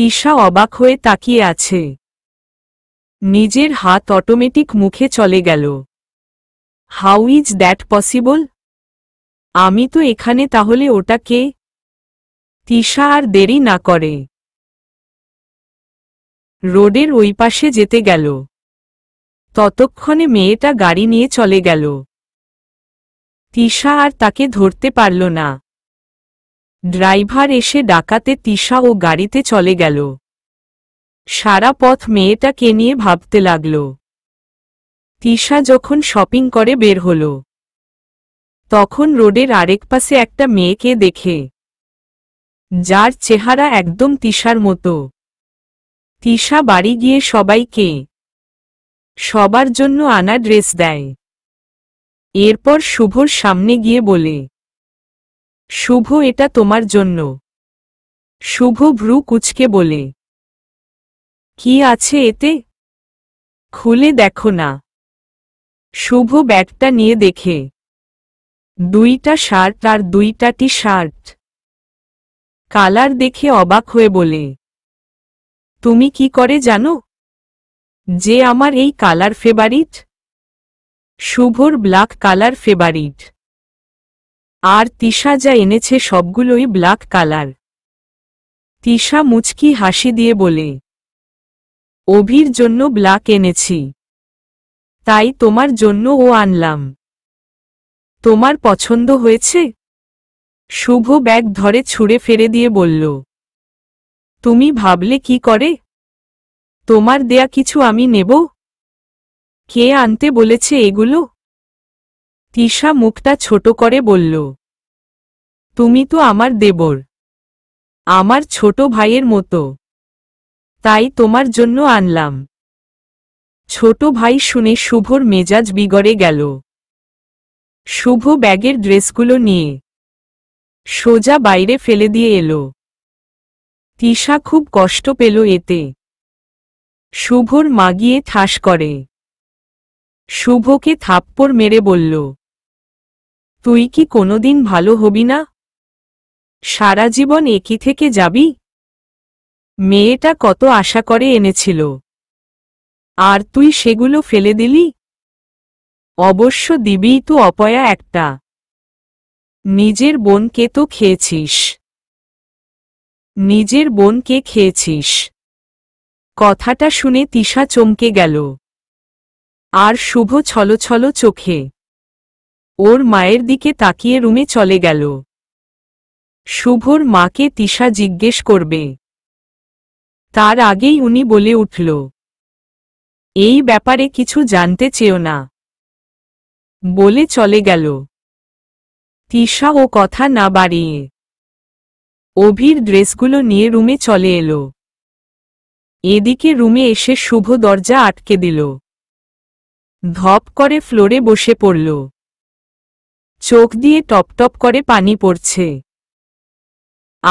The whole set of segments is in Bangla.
তিশা অবাক হয়ে তাকিয়ে আছে নিজের হাত অটোমেটিক মুখে চলে গেল হাউ ইজ দ্যাট পসিবল আমি তো এখানে তাহলে ওটা কে তিশা আর দেরি না করে রোডের ওই পাশে যেতে গেল ততক্ষণে মেয়েটা গাড়ি নিয়ে চলে গেল তিশা আর তাকে ধরতে পারল না ড্রাইভার এসে ডাকাতে তিশা ও গাড়িতে চলে গেল সারা পথ মেয়েটাকে নিয়ে ভাবতে লাগল তিশা যখন শপিং করে বের হল তখন রোডের আরেক পাশে একটা মেয়েকে দেখে যার চেহারা একদম তিশার মতো তিশা বাড়ি গিয়ে সবাইকে সবার জন্য আনা ড্রেস দেয় এরপর শুভর সামনে গিয়ে বলে শুভ এটা তোমার জন্য শুভ ভ্রু কুচকে বলে কি আছে এতে খুলে দেখো না শুভ ব্যাগটা নিয়ে দেখে দুইটা শার্ট আর দুইটা টি শার্ট কালার দেখে অবাক হয়ে বলে তুমি কি করে জানো যে আমার এই কালার ফেভারিট শুভর ব্ল্যাক কালার ফেভারিট আর তিশা যা এনেছে সবগুলোই ব্ল্যাক কালার তিশা মুচকি হাসি দিয়ে বলে অভির জন্য ব্ল্যাক এনেছি তাই তোমার জন্য ও আনলাম তোমার পছন্দ হয়েছে শুভ ব্যাগ ধরে ছুঁড়ে ফেরে দিয়ে বলল তুমি ভাবলে কি করে তোমার দেয়া কিছু আমি নেব কে আনতে বলেছে এগুলো তিশা মুখটা ছোট করে বলল তুমি তো আমার দেবর আমার ছোট ভাইয়ের মতো তাই তোমার জন্য আনলাম ছোট ভাই শুনে শুভর মেজাজ বিগড়ে গেল শুভ ব্যাগের ড্রেসগুলো নিয়ে সোজা বাইরে ফেলে দিয়ে এলো তিশা খুব কষ্ট পেল এতে শুভর মাগিয়ে ঠাস করে শুভকে থাপ্পড় মেরে বলল তুই কি কোনোদিন ভালো হবি না সারা জীবন একই থেকে যাবি মেয়েটা কত আশা করে এনেছিল আর তুই সেগুলো ফেলে দিলি অবশ্য দিবি তো অপয়া একটা নিজের বোনকে তো খেয়েছিস নিজের বোনকে খেয়েছিস কথাটা শুনে তিশা চমকে গেল আর শুভ ছলছল চোখে ওর মায়ের দিকে তাকিয়ে রুমে চলে গেল শুভর মাকে তিশা জিজ্ঞেস করবে তার আগেই উনি বলে উঠল এই ব্যাপারে কিছু জানতে চেও না বলে চলে গেল তিশা ও কথা না বাড়িয়ে অভির ড্রেসগুলো নিয়ে রুমে চলে এলো এদিকে রুমে এসে শুভ দরজা আটকে দিল ধপ করে ফ্লোরে বসে পড়ল চোখ দিয়ে টপটপ করে পানি পড়ছে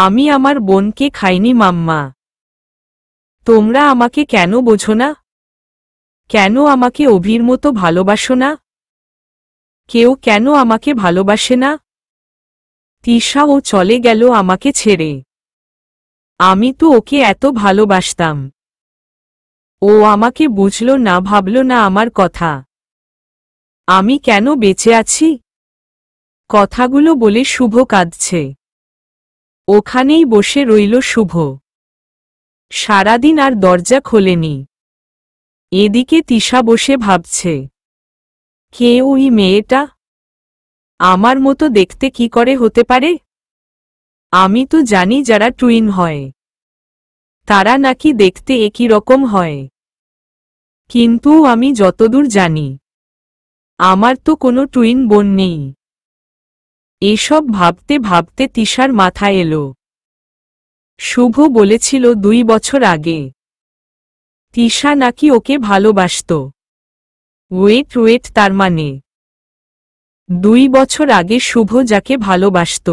আমি আমার বোনকে খাইনি মাম্মা তোমরা আমাকে কেন বোঝো না কেন আমাকে অভির মতো ভালোবাসো না কেউ কেন আমাকে ভালোবাসে না তিশাও চলে গেল আমাকে ছেড়ে আমি তো ওকে এত ভালোবাসতাম ও আমাকে বুঝল না ভাবল না আমার কথা আমি কেন বেঁচে আছি কথাগুলো বলে শুভ কাঁদছে ওখানেই বসে রইল শুভ সারাদিন আর দরজা খোলেনি এদিকে তিশা বসে ভাবছে কে ওই মেয়েটা আমার মতো দেখতে কি করে হতে পারে আমি তো জানি যারা টুইন হয় তারা নাকি দেখতে একই রকম হয় কিন্তু আমি যতদূর জানি আমার তো কোনো টুইন বোন নেই এসব ভাবতে ভাবতে তিশার মাথা এলো শুভ বলেছিল দুই বছর আগে তিশা নাকি ওকে ভালোবাসত ওয়েট ওয়েট তার মানে দুই বছর আগে শুভ যাকে ভালোবাসত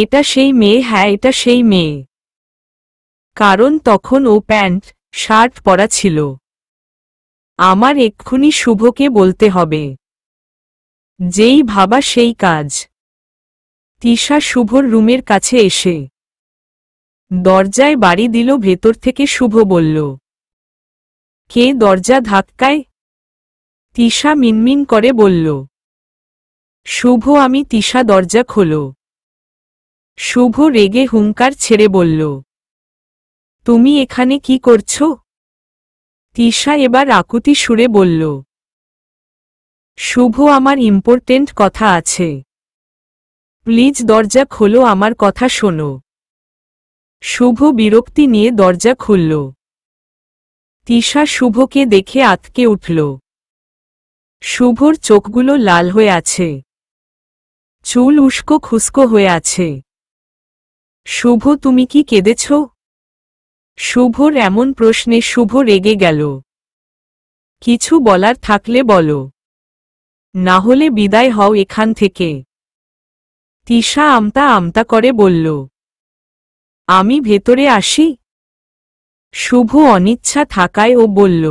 এটা সেই মেয়ে হ্যাঁ এটা সেই মেয়ে কারণ তখন ও প্যান্ট শার্ট পরা ছিল আমার এক্ষুনি শুভকে বলতে হবে যেই ভাবা সেই কাজ তিশা শুভর রুমের কাছে এসে দরজায় বাড়ি দিল ভেতর থেকে শুভ বলল কে দরজা ধাক্কায় তিশা মিনমিন করে বলল শুভ আমি তিশা দরজা খোলো শুভ রেগে হুঙ্কার ছেড়ে বলল তুমি এখানে কি করছো তিশা এবার আকুতি সুরে বলল শুভ আমার ইম্পর্টেন্ট কথা আছে প্লিজ দরজা খোলো আমার কথা শোনো শুভ বিরক্তি নিয়ে দরজা খুলল তিশা শুভকে দেখে আতকে উঠল শুভর চোখগুলো লাল হয়ে আছে চুল উস্কো খুস্কো হয়ে আছে শুভ তুমি কি কেঁদেছ শুভর এমন প্রশ্নে শুভ রেগে গেল কিছু বলার থাকলে বলো না হলে বিদায় হও এখান থেকে তিশা আমতা আমতা করে বলল আমি ভেতরে আসি শুভ অনিচ্ছা থাকায় ও বলল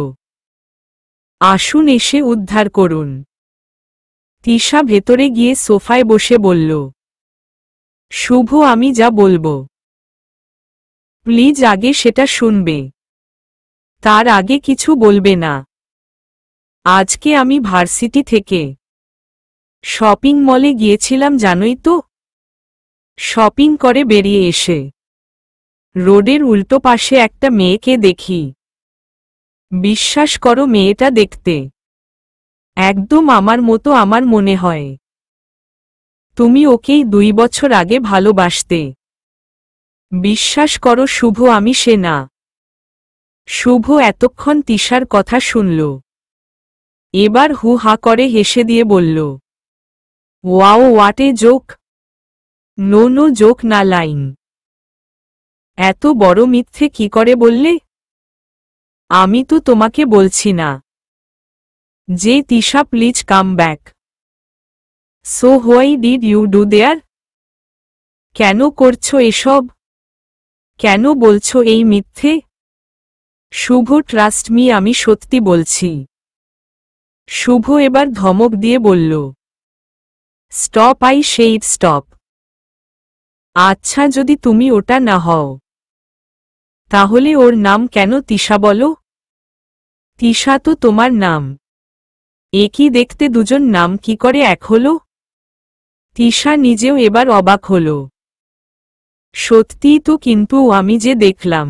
আসুন এসে উদ্ধার করুন তিশা ভেতরে গিয়ে সোফায় বসে বলল শুভ আমি যা বলবো প্লিজ আগে সেটা শুনবে তার আগে কিছু বলবে না আজকে আমি ভার্সিটি থেকে শপিং মলে গিয়েছিলাম জানোই তো শপিং করে বেরিয়ে এসে রোডের উল্টো পাশে একটা মেয়েকে দেখি বিশ্বাস করো মেয়েটা দেখতে একদম আমার মতো আমার মনে হয় তুমি ওকেই দুই বছর আগে ভালোবাসতে বিশ্বাস করো শুভ আমি সে না শুভ এতক্ষণ তিশার কথা শুনল এবার হু হা করে হেসে দিয়ে বলল wow what a joke no no joke না লাইন এত বড় মিথ্যে কি করে বললে আমি তো তোমাকে বলছি না যে Tisha please come back so why did you do there কেন করছো এসব কেন বলছো এই মিথ্যে শুভ ট্রাস্ট মি আমি সত্যি বলছি শুভ এবার ধমক দিয়ে বলল স্টপ আই শেড স্টপ আচ্ছা যদি তুমি ওটা না হও তাহলে ওর নাম কেন তিশা বলো তিশা তো তোমার নাম একই দেখতে দুজন নাম কি করে এক হলো তিশা নিজেও এবার অবাক হল সত্যিই তো কিন্তু আমি যে দেখলাম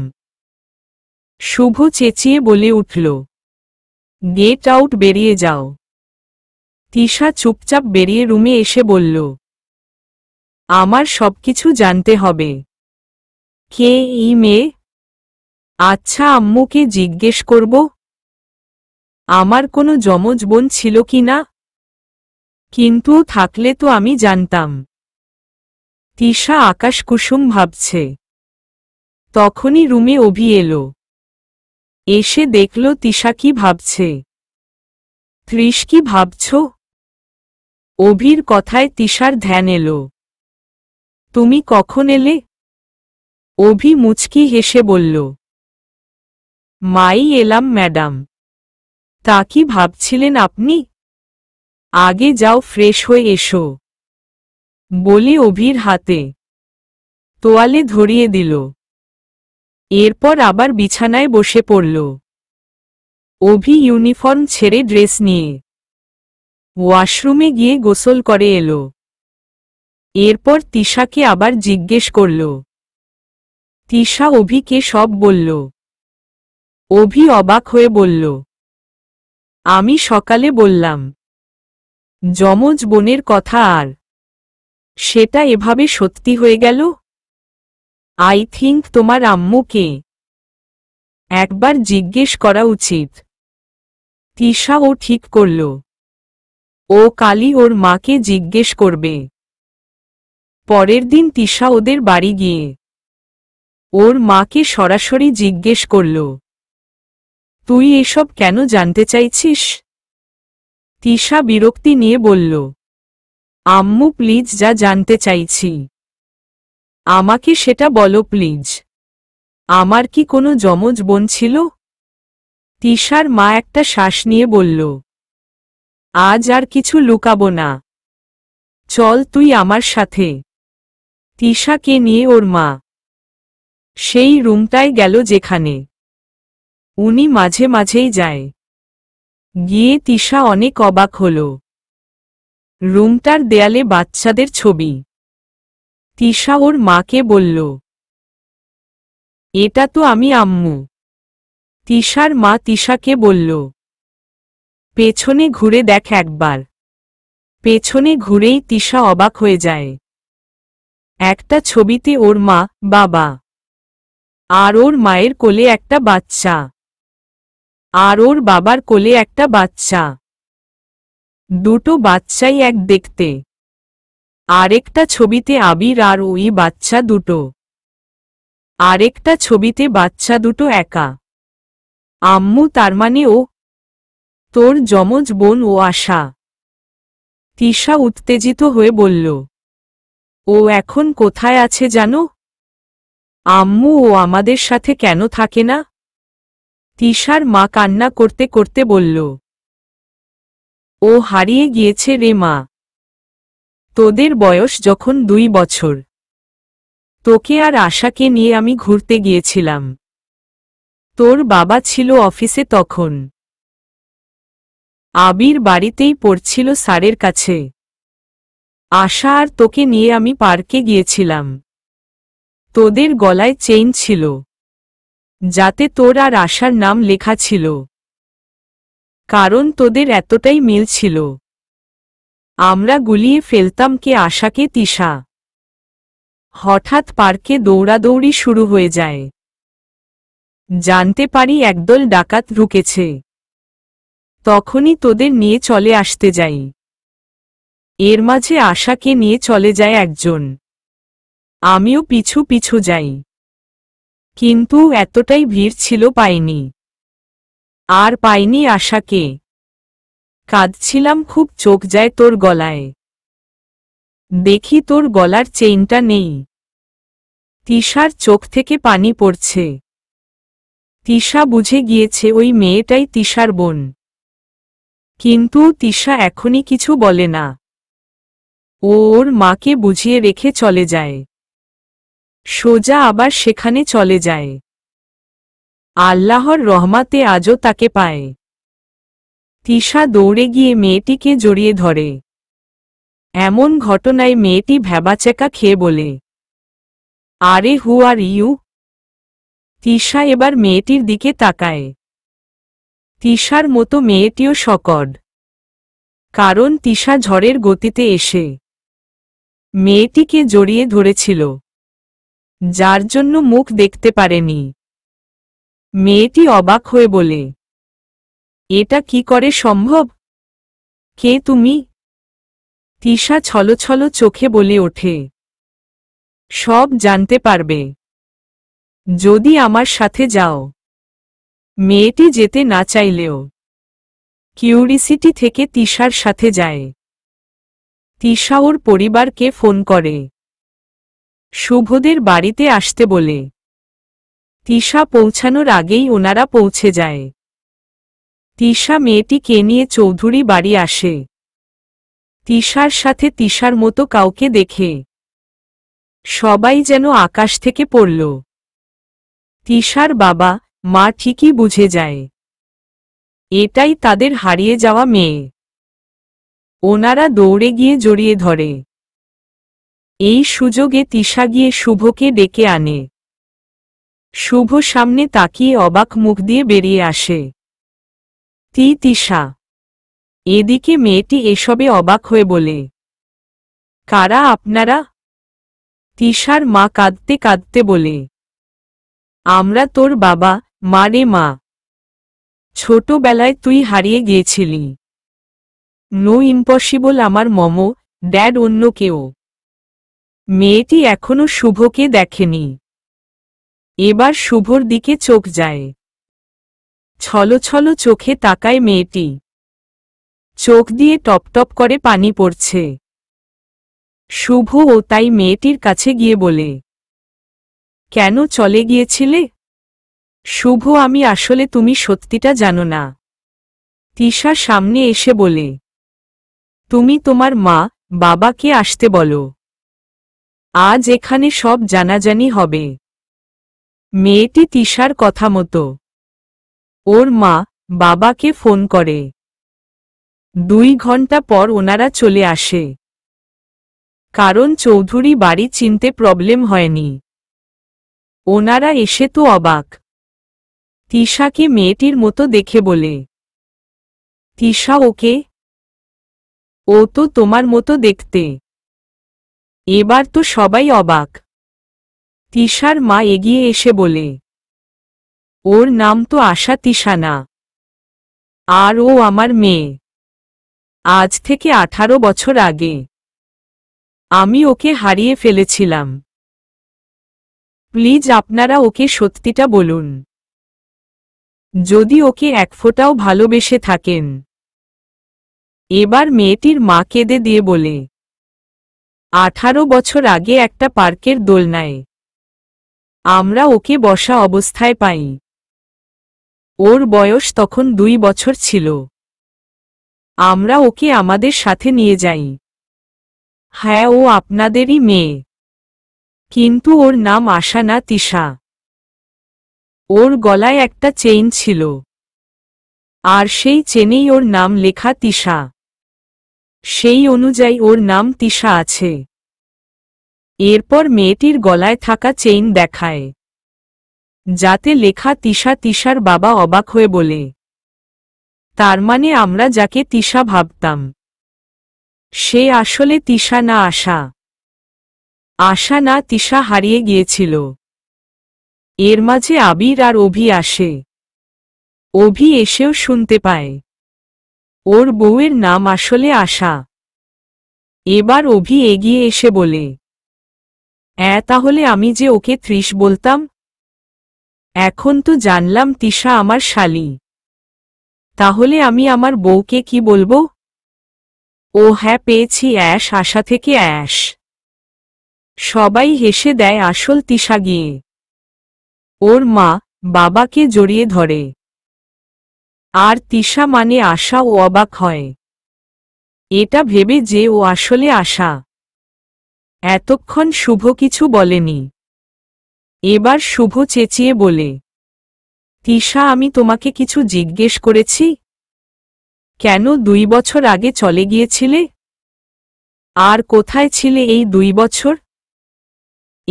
শুভ চেঁচিয়ে বলে উঠল গেট আউট বেরিয়ে যাও তিশা চুপচাপ বেরিয়ে রুমে এসে বলল আমার সবকিছু জানতে হবে কে ই মেয়ে আচ্ছা আম্মুকে জিজ্ঞেস করব আমার কোনো যমজ বোন ছিল কি না কিন্তু থাকলে তো আমি জানতাম তিশা আকাশ কুসুম ভাবছে তখনই রুমে অভি এলো এসে দেখল তিশা কি ভাবছে ত্রিশ কি ভাবছ অভির কথায় তিশার ধ্যান এলো তুমি কখন এলে অভি মুচকি হেসে বলল মাই এলাম ম্যাডাম তা কি ভাবছিলেন আপনি আগে যাও ফ্রেশ হয়ে এসো বলে অভির হাতে তোয়ালে ধরিয়ে দিল এরপর আবার বিছানায় বসে পড়ল অভি ইউনিফর্ম ছেড়ে ড্রেস নিয়ে ওয়াশরুমে গিয়ে গোসল করে এলো এরপর তিশাকে আবার জিজ্ঞেস করল তিশা অভিকে সব বলল অভি অবাক হয়ে বলল আমি সকালে বললাম যমজ বোনের কথা আর সেটা এভাবে সত্যি হয়ে গেল আই থিঙ্ক তোমার আম্মুকে একবার জিজ্ঞেস করা উচিত তিশাও ঠিক করল ও কালী ওর মাকে জিজ্ঞেস করবে পরের দিন তিশা ওদের বাড়ি গিয়ে ওর মাকে সরাসরি জিজ্ঞেস করল তুই এসব কেন জানতে চাইছিস তিশা বিরক্তি নিয়ে বলল আম্মু প্লিজ যা জানতে চাইছি আমাকে সেটা বলো প্লিজ আমার কি কোনো যমজ বোন ছিল তিশার মা একটা শ্বাস নিয়ে বলল আজ আর কিছু লুকাবো না চল তুই আমার সাথে তিশাকে নিয়ে ওর মা সেই রুমটায় গেল যেখানে উনি মাঝে মাঝেই যায় গিয়ে তিশা অনেক অবাক হল রুমটার দেয়ালে বাচ্চাদের ছবি তিশা ওর মাকে বলল এটা তো আমি আম্মু তিশার মা তিশাকে বলল পেছনে ঘুরে দেখ একবার পেছনে ঘুরেই তিশা অবাক হয়ে যায় একটা ছবিতে ওর মা বাবা আর ওর মায়ের কোলে একটা বাচ্চা আর ওর বাবার কোলে একটা বাচ্চা দুটো বাচ্চাই এক দেখতে আরেকটা ছবিতে আবির আর ওই বাচ্চা দুটো আরেকটা ছবিতে বাচ্চা দুটো একা আম্মু তার মানে ও তোর যমজ বোন ও আশা তিশা উত্তেজিত হয়ে বলল ও এখন কোথায় আছে জানো আম্মু ও আমাদের সাথে কেন থাকে না তিশার মা কান্না করতে করতে বলল ও হারিয়ে গিয়েছে রে মা তোদের বয়স যখন দুই বছর তোকে আর আশাকে নিয়ে আমি ঘুরতে গিয়েছিলাম তোর বাবা ছিল অফিসে তখন আবির বাড়িতেই পড়ছিল স্যারের কাছে আশা আর তোকে নিয়ে আমি পার্কে গিয়েছিলাম তোদের গলায় চেইন ছিল যাতে তোর আর আশার নাম লেখা ছিল কারণ তোদের এতটাই মিল ছিল আমরা গুলিয়ে ফেলতাম কে আশাকে তিশা হঠাৎ পার্কে দৌড়াদৌড়ি শুরু হয়ে যায় জানতে পারি একদল ডাকাত ঢুকেছে তখনই তোদের নিয়ে চলে আসতে যাই এর মাঝে আশাকে নিয়ে চলে যায় একজন আমিও পিছু পিছু যাই কিন্তু এতটাই ভিড় ছিল পাইনি আর পাইনি আশাকে কাঁদছিলাম খুব চোখ যায় তোর গলায় দেখি তোর গলার চেইনটা নেই তিশার চোখ থেকে পানি পড়ছে তিশা বুঝে গিয়েছে ওই মেয়েটাই তিশার বোন কিন্তু তিশা এখনই কিছু বলে না ওর মাকে বুঝিয়ে রেখে চলে যায় সোজা আবার সেখানে চলে যায় আল্লাহর রহমাতে আজও তাকে পায় তিশা দৌড়ে গিয়ে মেয়েটিকে জড়িয়ে ধরে এমন ঘটনায় মেয়েটি ভ্যাবাচেকা খেয়ে বলে আরে হু আর ইউ তিশা এবার মেয়েটির দিকে তাকায় তিশার মতো মেয়েটিও শকড কারণ তিশা ঝড়ের গতিতে এসে মেয়েটিকে জড়িয়ে ধরেছিল যার জন্য মুখ দেখতে পারেনি মেয়েটি অবাক হয়ে বলে এটা কি করে সম্ভব কে তুমি তিশা ছলছল চোখে বলে ওঠে সব জানতে পারবে যদি আমার সাথে যাও মেয়েটি যেতে না চাইলেও কিউরিসিটি থেকে তিশার সাথে যায় তিশা ওর পরিবারকে ফোন করে শুভদের বাড়িতে আসতে বলে তিশা পৌঁছানোর আগেই ওনারা পৌঁছে যায় তিশা মেয়েটিকে নিয়ে চৌধুরী বাড়ি আসে তিশার সাথে তিশার মতো কাউকে দেখে সবাই যেন আকাশ থেকে পড়ল তিশার বাবা মা ঠিকই বুঝে যায় এটাই তাদের হারিয়ে যাওয়া মেয়ে ওনারা দৌড়ে গিয়ে জড়িয়ে ধরে এই সুযোগে তিশা গিয়ে শুভকে ডেকে আনে শুভ সামনে তাকিয়ে অবাক মুখ দিয়ে বেরিয়ে আসে তি তিশা এদিকে মেয়েটি এসবে অবাক হয়ে বলে কারা আপনারা তিশার মা কাঁদতে কাঁদতে বলে আমরা তোর বাবা মারে মা ছোটবেলায় তুই হারিয়ে গিয়েছিলি নো ইম্পসিবল আমার মম ড্যাড অন্য কেউ মেয়েটি এখনো শুভকে দেখেনি এবার শুভর দিকে চোখ যায় ছলছল চোখে তাকায় মেয়েটি চোখ দিয়ে টপটপ করে পানি পড়ছে শুভ ও তাই মেয়েটির কাছে গিয়ে বলে কেন চলে গিয়েছিলে শুভ আমি আসলে তুমি সত্যিটা জানো না তিশা সামনে এসে বলে তুমি তোমার মা বাবাকে আসতে বলো আজ এখানে সব জানাজানি হবে মেয়েটি তিশার কথা মতো ওর মা বাবাকে ফোন করে দুই ঘন্টা পর ওনারা চলে আসে কারণ চৌধুরী বাড়ি চিনতে প্রবলেম হয়নি ওনারা এসে তো অবাক তিশাকে মেয়েটির মতো দেখে বলে তিশা ওকে ও তো তোমার মতো দেখতে এবার তো সবাই অবাক তিশার মা এগিয়ে এসে বলে ওর নাম তো আশা তিশা না আর ও আমার মেয়ে আজ থেকে আঠারো বছর আগে আমি ওকে হারিয়ে ফেলেছিলাম প্লিজ আপনারা ওকে সত্যিটা বলুন যদি ওকে এক ফোঁটাও ভালোবেসে থাকেন এবার মেয়েটির মা কেঁদে দিয়ে বলে আঠারো বছর আগে একটা পার্কের দোলনায় আমরা ওকে বসা অবস্থায় পাই ওর বয়স তখন দুই বছর ছিল আমরা ওকে আমাদের সাথে নিয়ে যাই হ্যাঁ ও আপনাদেরই মেয়ে কিন্তু ওর নাম আশা না তিশা ওর গলায় একটা চেইন ছিল আর সেই চেনেই ওর নাম লেখা তিশা সেই অনুযায়ী ওর নাম তিশা আছে এরপর মেয়েটির গলায় থাকা চেইন দেখায় যাতে লেখা তিশা তিশার বাবা অবাক হয়ে বলে তার মানে আমরা যাকে তিশা ভাবতাম সে আসলে তিশা না আশা আশা না তিশা হারিয়ে গিয়েছিল এর মাঝে আবির আর অভি আসে অভি এসেও শুনতে পায় ওর বউয়ের নাম আসলে আশা এবার অভি এগিয়ে এসে বলে অ্যা তাহলে আমি যে ওকে ত্রিশ বলতাম এখন তো জানলাম তিশা আমার শালি তাহলে আমি আমার বউকে কি বলবো ও হ্যাঁ পেয়েছি অ্যাশ আশা থেকে অ্যাশ সবাই হেসে দেয় আসল তিশা গিয়ে ওর মা বাবাকে জড়িয়ে ধরে আর তিশা মানে আশা ও অবাক হয় এটা ভেবে যে ও আসলে আশা এতক্ষণ শুভ কিছু বলেনি এবার শুভ চেঁচিয়ে বলে তিশা আমি তোমাকে কিছু জিজ্ঞেস করেছি কেন দুই বছর আগে চলে গিয়েছিলে আর কোথায় ছিলে এই দুই বছর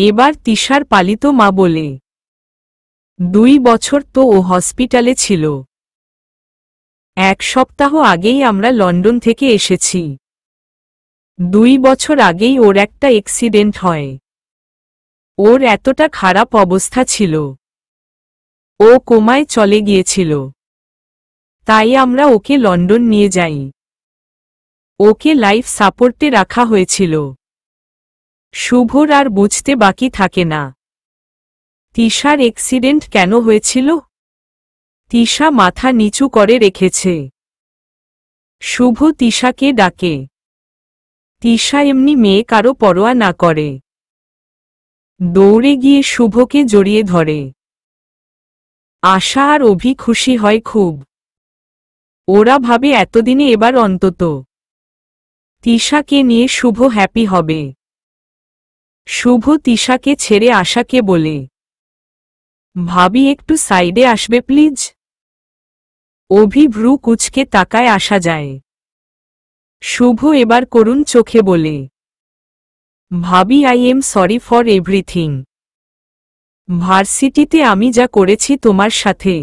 এবার তিশার পালিত মা বলে দুই বছর তো ও হসপিটালে ছিল এক সপ্তাহ আগেই আমরা লন্ডন থেকে এসেছি দুই বছর আগেই ওর একটা এক্সিডেন্ট হয় ওর এতটা খারাপ অবস্থা ছিল ও কোমায় চলে গিয়েছিল তাই আমরা ওকে লন্ডন নিয়ে যাই ওকে লাইফ সাপোর্টে রাখা হয়েছিল শুভর আর বুঝতে বাকি থাকে না তিশার এক্সিডেন্ট কেন হয়েছিল তিশা মাথা নিচু করে রেখেছে শুভ তিশাকে ডাকে তিশা এমনি মেয়ে কারো পরোয়া না করে দৌড়ে গিয়ে শুভকে জড়িয়ে ধরে আশা আর অভি খুশি হয় খুব ওরা ভাবে এতদিনে এবার অন্তত তিশাকে নিয়ে শুভ হ্যাপি হবে শুভ তিশাকে ছেড়ে আশাকে বলে ভাবি একটু সাইডে আসবে প্লিজ অভিভ্রু কুচকে তাকায় আসা যায় শুভ এবার করুন চোখে বলে ভাবি I am sorry for everything ভার্সিটিতে আমি যা করেছি তোমার সাথে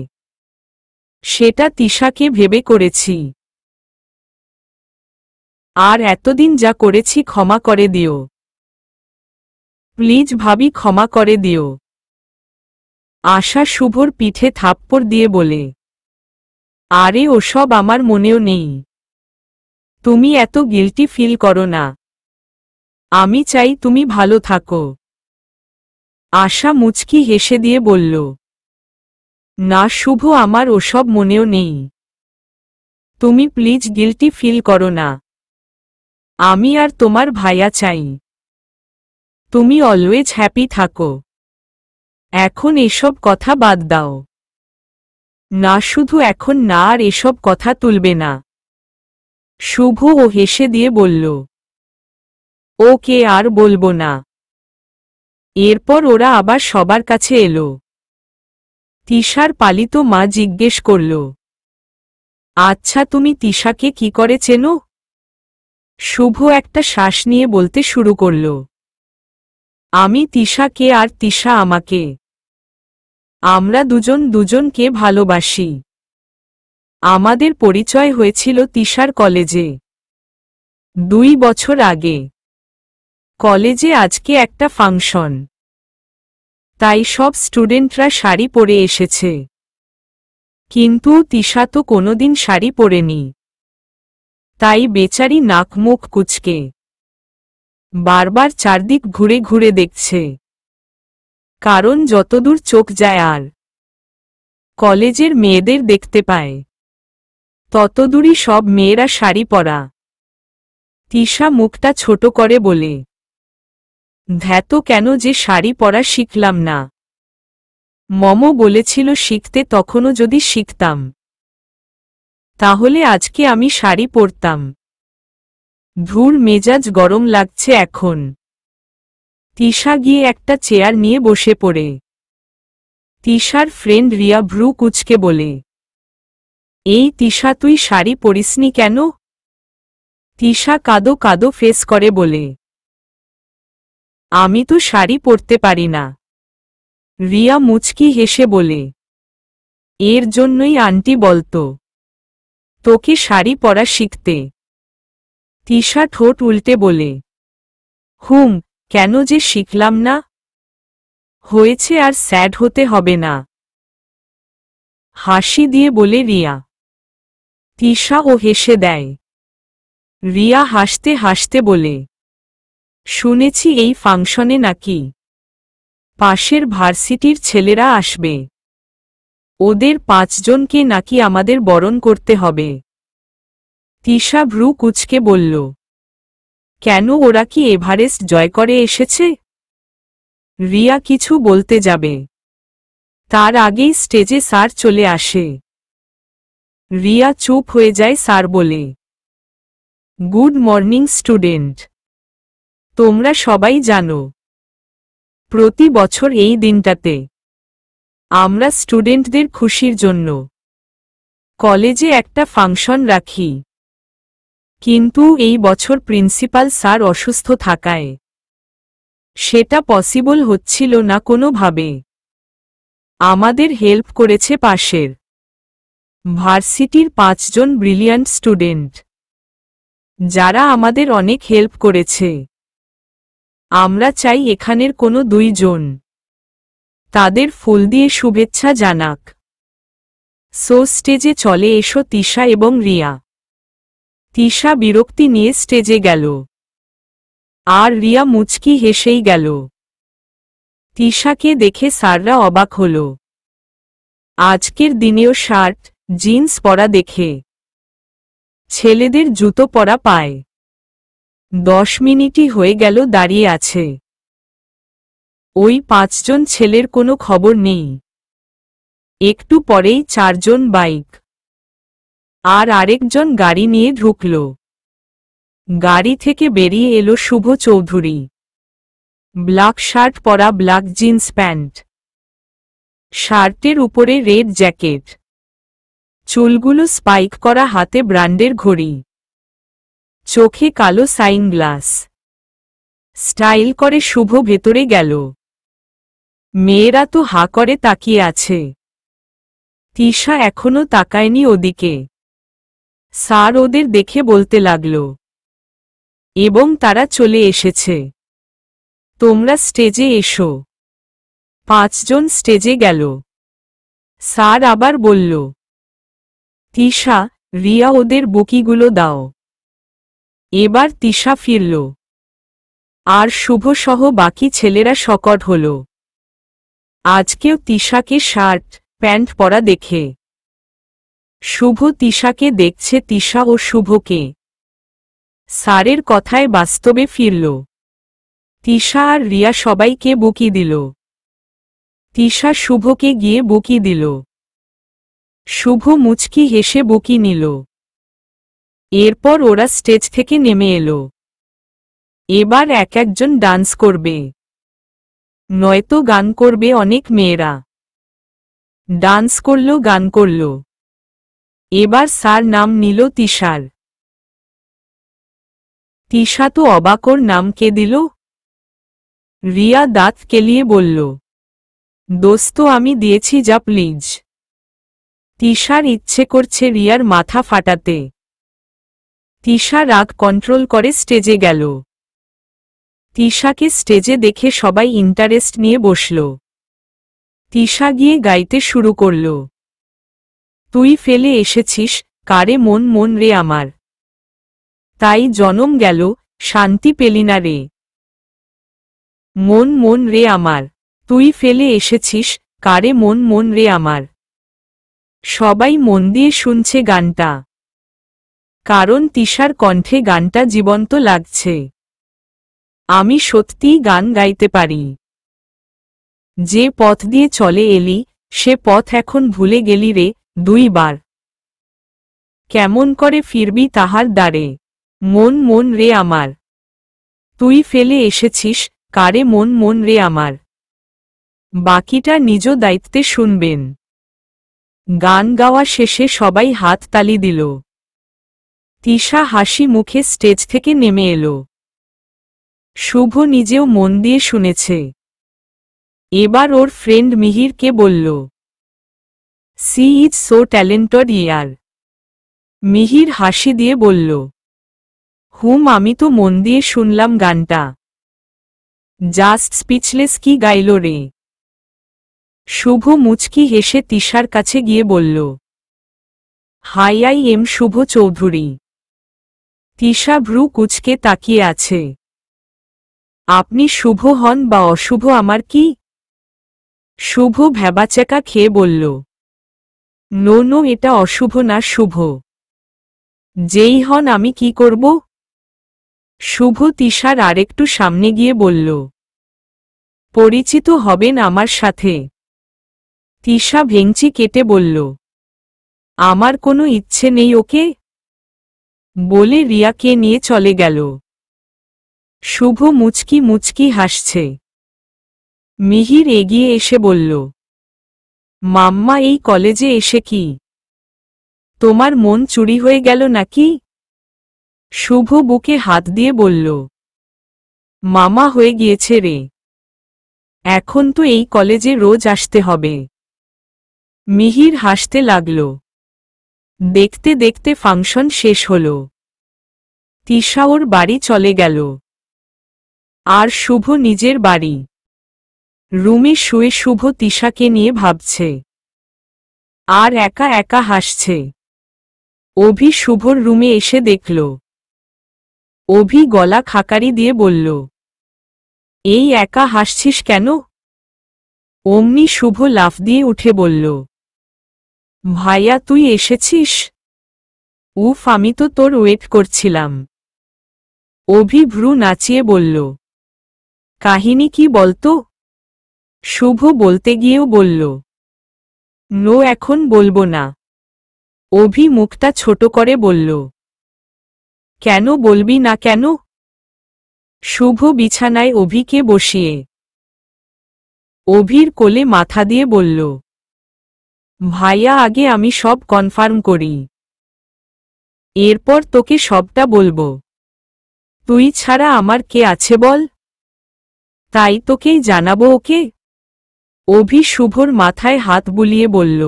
সেটা তিশাকে ভেবে করেছি আর এতদিন যা করেছি ক্ষমা করে দিও প্লিজ ভাবি ক্ষমা করে দিও আশা শুভর পিঠে থাপ্পড় দিয়ে বলে আরে ওসব আমার মনেও নেই তুমি এত গিলটি ফিল করো না আমি চাই তুমি ভালো থাকো আশা মুচকি হেসে দিয়ে বলল না শুভ আমার ওসব মনেও নেই তুমি প্লিজ গিলটি ফিল করো না আমি আর তোমার ভাইয়া চাই তুমি অলওয়েজ হ্যাপি থাকো এখন এসব কথা বাদ দাও না শুধু এখন না আর এসব কথা তুলবে না শুভ ও হেসে দিয়ে বলল ওকে আর বলবো না এরপর ওরা আবার সবার কাছে এলো তিশার পালিত মা জিজ্ঞেস করল আচ্ছা তুমি তিশাকে কি করে চেনো শুভ একটা শ্বাস নিয়ে বলতে শুরু করল আমি তিশাকে আর তিশা আমাকে আমরা দুজন দুজনকে ভালোবাসি আমাদের পরিচয় হয়েছিল তিশার কলেজে দুই বছর আগে কলেজে আজকে একটা ফাংশন তাই সব স্টুডেন্টরা শাড়ি পরে এসেছে কিন্তু তিশা তো কোনোদিন শাড়ি পরেনি তাই বেচারি নাকমুখ কুচকে বারবার চারদিক ঘুরে ঘুরে দেখছে কারণ যতদূর চোখ যায় আর কলেজের মেয়েদের দেখতে পায় ততদূরই সব মেয়েরা শাড়ি পরা তিশা মুখটা ছোট করে বলে ধ্যাত কেন যে শাড়ি পরা শিখলাম না মম বলেছিল শিখতে তখনও যদি শিখতাম তাহলে আজকে আমি শাড়ি পরতাম ধুর মেজাজ গরম লাগছে এখন তিশা গিয়ে একটা চেয়ার নিয়ে বসে পড়ে তিশার ফ্রেন্ড রিয়া ভ্রু কুচকে বলে এই তিশা তুই শাড়ি পরিসনি কেন তিশা কাদো কাদো ফেস করে বলে আমি তো শাড়ি পরতে পারি না রিয়া মুচকি হেসে বলে এর জন্যই আন্টি বলতো তোকে শাড়ি পরা শিখতে তিশা ঠোঁট উল্টে বলে হুম কেন যে শিখলাম না হয়েছে আর স্যাড হতে হবে না হাসি দিয়ে বলে রিয়া তিশা ও হেসে দেয় রিয়া হাসতে হাসতে বলে শুনেছি এই ফাংশনে নাকি পাশের ভার্সিটির ছেলেরা আসবে ওদের পাঁচজনকে নাকি আমাদের বরণ করতে হবে তিশা ভ্রু কুচকে বলল কেন ওরা কি এভারেস্ট জয় করে এসেছে রিয়া কিছু বলতে যাবে তার আগেই স্টেজে স্যার চলে আসে রিয়া চুপ হয়ে যায় স্যার বলে গুড মর্নিং স্টুডেন্ট তোমরা সবাই জানো প্রতি বছর এই দিনটাতে আমরা স্টুডেন্টদের খুশির জন্য কলেজে একটা ফাংশন রাখি কিন্তু এই বছর প্রিন্সিপাল স্যার অসুস্থ থাকায় সেটা পসিবল হচ্ছিল না কোনোভাবে আমাদের হেল্প করেছে পাশের ভার্সিটির পাঁচজন ব্রিলিয়ান্ট স্টুডেন্ট যারা আমাদের অনেক হেল্প করেছে আমরা চাই এখানের কোনো দুইজন তাদের ফুল দিয়ে শুভেচ্ছা জানাক সো স্টেজে চলে এসো তিশা এবং রিয়া তিশা বিরক্তি নিয়ে স্টেজে গেল আর রিয়া মুচকি হেসেই গেল তিশাকে দেখে সাররা অবাক হল আজকের দিনেও শার্ট জিন্স পরা দেখে ছেলেদের জুতো পরা পায় দশ মিনিটই হয়ে গেল দাঁড়িয়ে আছে ওই পাঁচজন ছেলের কোনো খবর নেই একটু পরেই চারজন বাইক আর আরেকজন গাড়ি নিয়ে ঢুকল গাড়ি থেকে বেরিয়ে এলো শুভ চৌধুরী ব্ল্যাক শার্ট পরা ব্ল্যাক জিন্স প্যান্ট শার্টের উপরে রেড জ্যাকেট চুলগুলো স্পাইক করা হাতে ব্র্যান্ডের ঘড়ি চোখে কালো সাইনগ্লাস স্টাইল করে শুভ ভেতরে গেল মেয়েরা তো হা করে তাকিয়ে আছে তিশা এখনো তাকায়নি ওদিকে স্যার ওদের দেখে বলতে লাগল এবং তারা চলে এসেছে তোমরা স্টেজে এসো পাঁচজন স্টেজে গেল স্যার আবার বলল তিশা রিয়া ওদের বকিগুলো দাও এবার তিশা ফিরল আর শুভসহ বাকি ছেলেরা শকট হল আজকেও তিশাকে শার্ট প্যান্ট পরা দেখে শুভ তিশাকে দেখছে তিশা ও শুভকে স্যারের কথায় বাস্তবে ফিরল তিশা আর রিয়া সবাইকে বকি দিল তিশা শুভকে গিয়ে বকি দিল শুভ মুচকি হেসে বকি নিল এরপর ওরা স্টেজ থেকে নেমে এলো এবার এক একজন ডান্স করবে নয়তো গান করবে অনেক মেয়েরা ডান্স করল গান করল এবার স্যার নাম নিল তিশার তিশা তো অবাকর নামকে দিল রিয়া দাঁত কেলিয়ে বলল দোস্ত আমি দিয়েছি যা প্লিজ তিশার ইচ্ছে করছে রিয়ার মাথা ফাটাতে তিশা রাগ কন্ট্রোল করে স্টেজে গেল তিশাকে স্টেজে দেখে সবাই ইন্টারেস্ট নিয়ে বসল তিশা গিয়ে গাইতে শুরু করলো তুই ফেলে এসেছিস কারে মন মন রে আমার তাই জনম গেল শান্তি পেলি না রে মন মন রে আমার তুই ফেলে এসেছিস কারে মন মন রে আমার সবাই মন দিয়ে শুনছে গানটা কারণ তিশার কণ্ঠে গানটা জীবন্ত লাগছে আমি সত্যিই গান গাইতে পারি যে পথ দিয়ে চলে এলি সে পথ এখন ভুলে গেলি রে দুইবার কেমন করে ফিরবি তাহার দ্বারে মন মন রে আমার তুই ফেলে এসেছিস কারে মন মন রে আমার বাকিটা নিজ দায়িত্বে শুনবেন গান গাওয়া শেষে সবাই হাত তালি দিল তিশা হাসি মুখে স্টেজ থেকে নেমে এলো শুভ নিজেও মন দিয়ে শুনেছে এবার ওর ফ্রেন্ড মিহিরকে বলল সি ইজ সো ট্যালেন্টেড ইয়ার মিহির হাসি দিয়ে বলল হুম আমি তো মন দিয়ে শুনলাম গানটা জাস্ট স্পিচলেস কি গাইল রে শুভ মুচকি হেসে তিশার কাছে গিয়ে বলল hi I am Shubho Chowdhury Tisha ভ্রু কুচকে তাকিয়ে আছে আপনি শুভ হন বা অশুভ আমার কি শুভ ভ্যাবাচেকা খেয়ে বলল নো নো এটা অশুভ না শুভ যেই হন আমি কি করব শুভ তিশার আরেকটু সামনে গিয়ে বলল পরিচিত হবেন আমার সাথে তিশা ভেংচি কেটে বলল আমার কোনো ইচ্ছে নেই ওকে বলে রিয়াকে নিয়ে চলে গেল শুভ মুচকি মুচকি হাসছে মিহির এগিয়ে এসে বলল মাম্মা এই কলেজে এসে কি তোমার মন চুরি হয়ে গেল নাকি শুভ বুকে হাত দিয়ে বলল মামা হয়ে গিয়েছে রে এখন তো এই কলেজে রোজ আসতে হবে মিহির হাসতে লাগল দেখতে দেখতে ফাংশন শেষ হল তিশা ওর বাড়ি চলে গেল আর শুভ নিজের বাড়ি রুমি শুয়ে শুভ তিশাকে নিয়ে ভাবছে আর একা একা হাসছে অভি শুভর রুমে এসে দেখল অভি গলা খাকারি দিয়ে বলল এই একা হাসছিস কেন অমনি শুভ লাফ দিয়ে উঠে বলল ভাইয়া তুই এসেছিস উফ আমি তো তোর ওয়েট করছিলাম অভি ভ্রু নাচিয়ে বলল কাহিনী কি বলতো শুভ বলতে গিয়েও বলল নো এখন বলবো না অভি মুখটা ছোট করে বলল কেন বলবি না কেন শুভ বিছানায় অভিকে বসিয়ে অভির কোলে মাথা দিয়ে বলল ভাইয়া আগে আমি সব কনফার্ম করি এরপর তোকে সবটা বলবো তুই ছাড়া আমার কে আছে বল তাই তোকেই জানাবো ওকে অভি শুভর মাথায় হাত বুলিয়ে বলল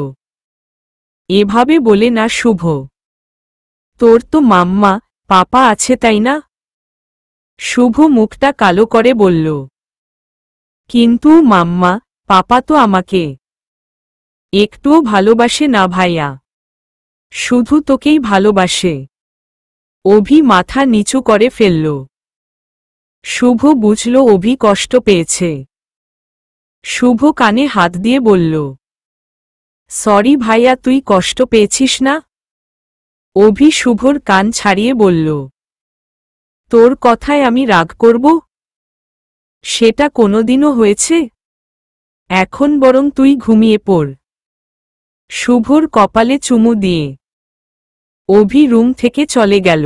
এভাবে বলে না শুভ তোর তো মাম্মা পাপা আছে তাই না শুভ মুখটা কালো করে বলল কিন্তু মাম্মা পাপা তো আমাকে একটুও ভালোবাসে না ভাইয়া শুধু তোকেই ভালোবাসে অভি মাথা নিচু করে ফেলল শুভ বুঝল অভি কষ্ট পেয়েছে শুভ কানে হাত দিয়ে বলল সরি ভাইয়া তুই কষ্ট পেয়েছিস না অভি শুভর কান ছাড়িয়ে বলল তোর কথায় আমি রাগ করব সেটা কোনোদিনও হয়েছে এখন বরং তুই ঘুমিয়ে পড় শুভর কপালে চুমু দিয়ে অভি রুম থেকে চলে গেল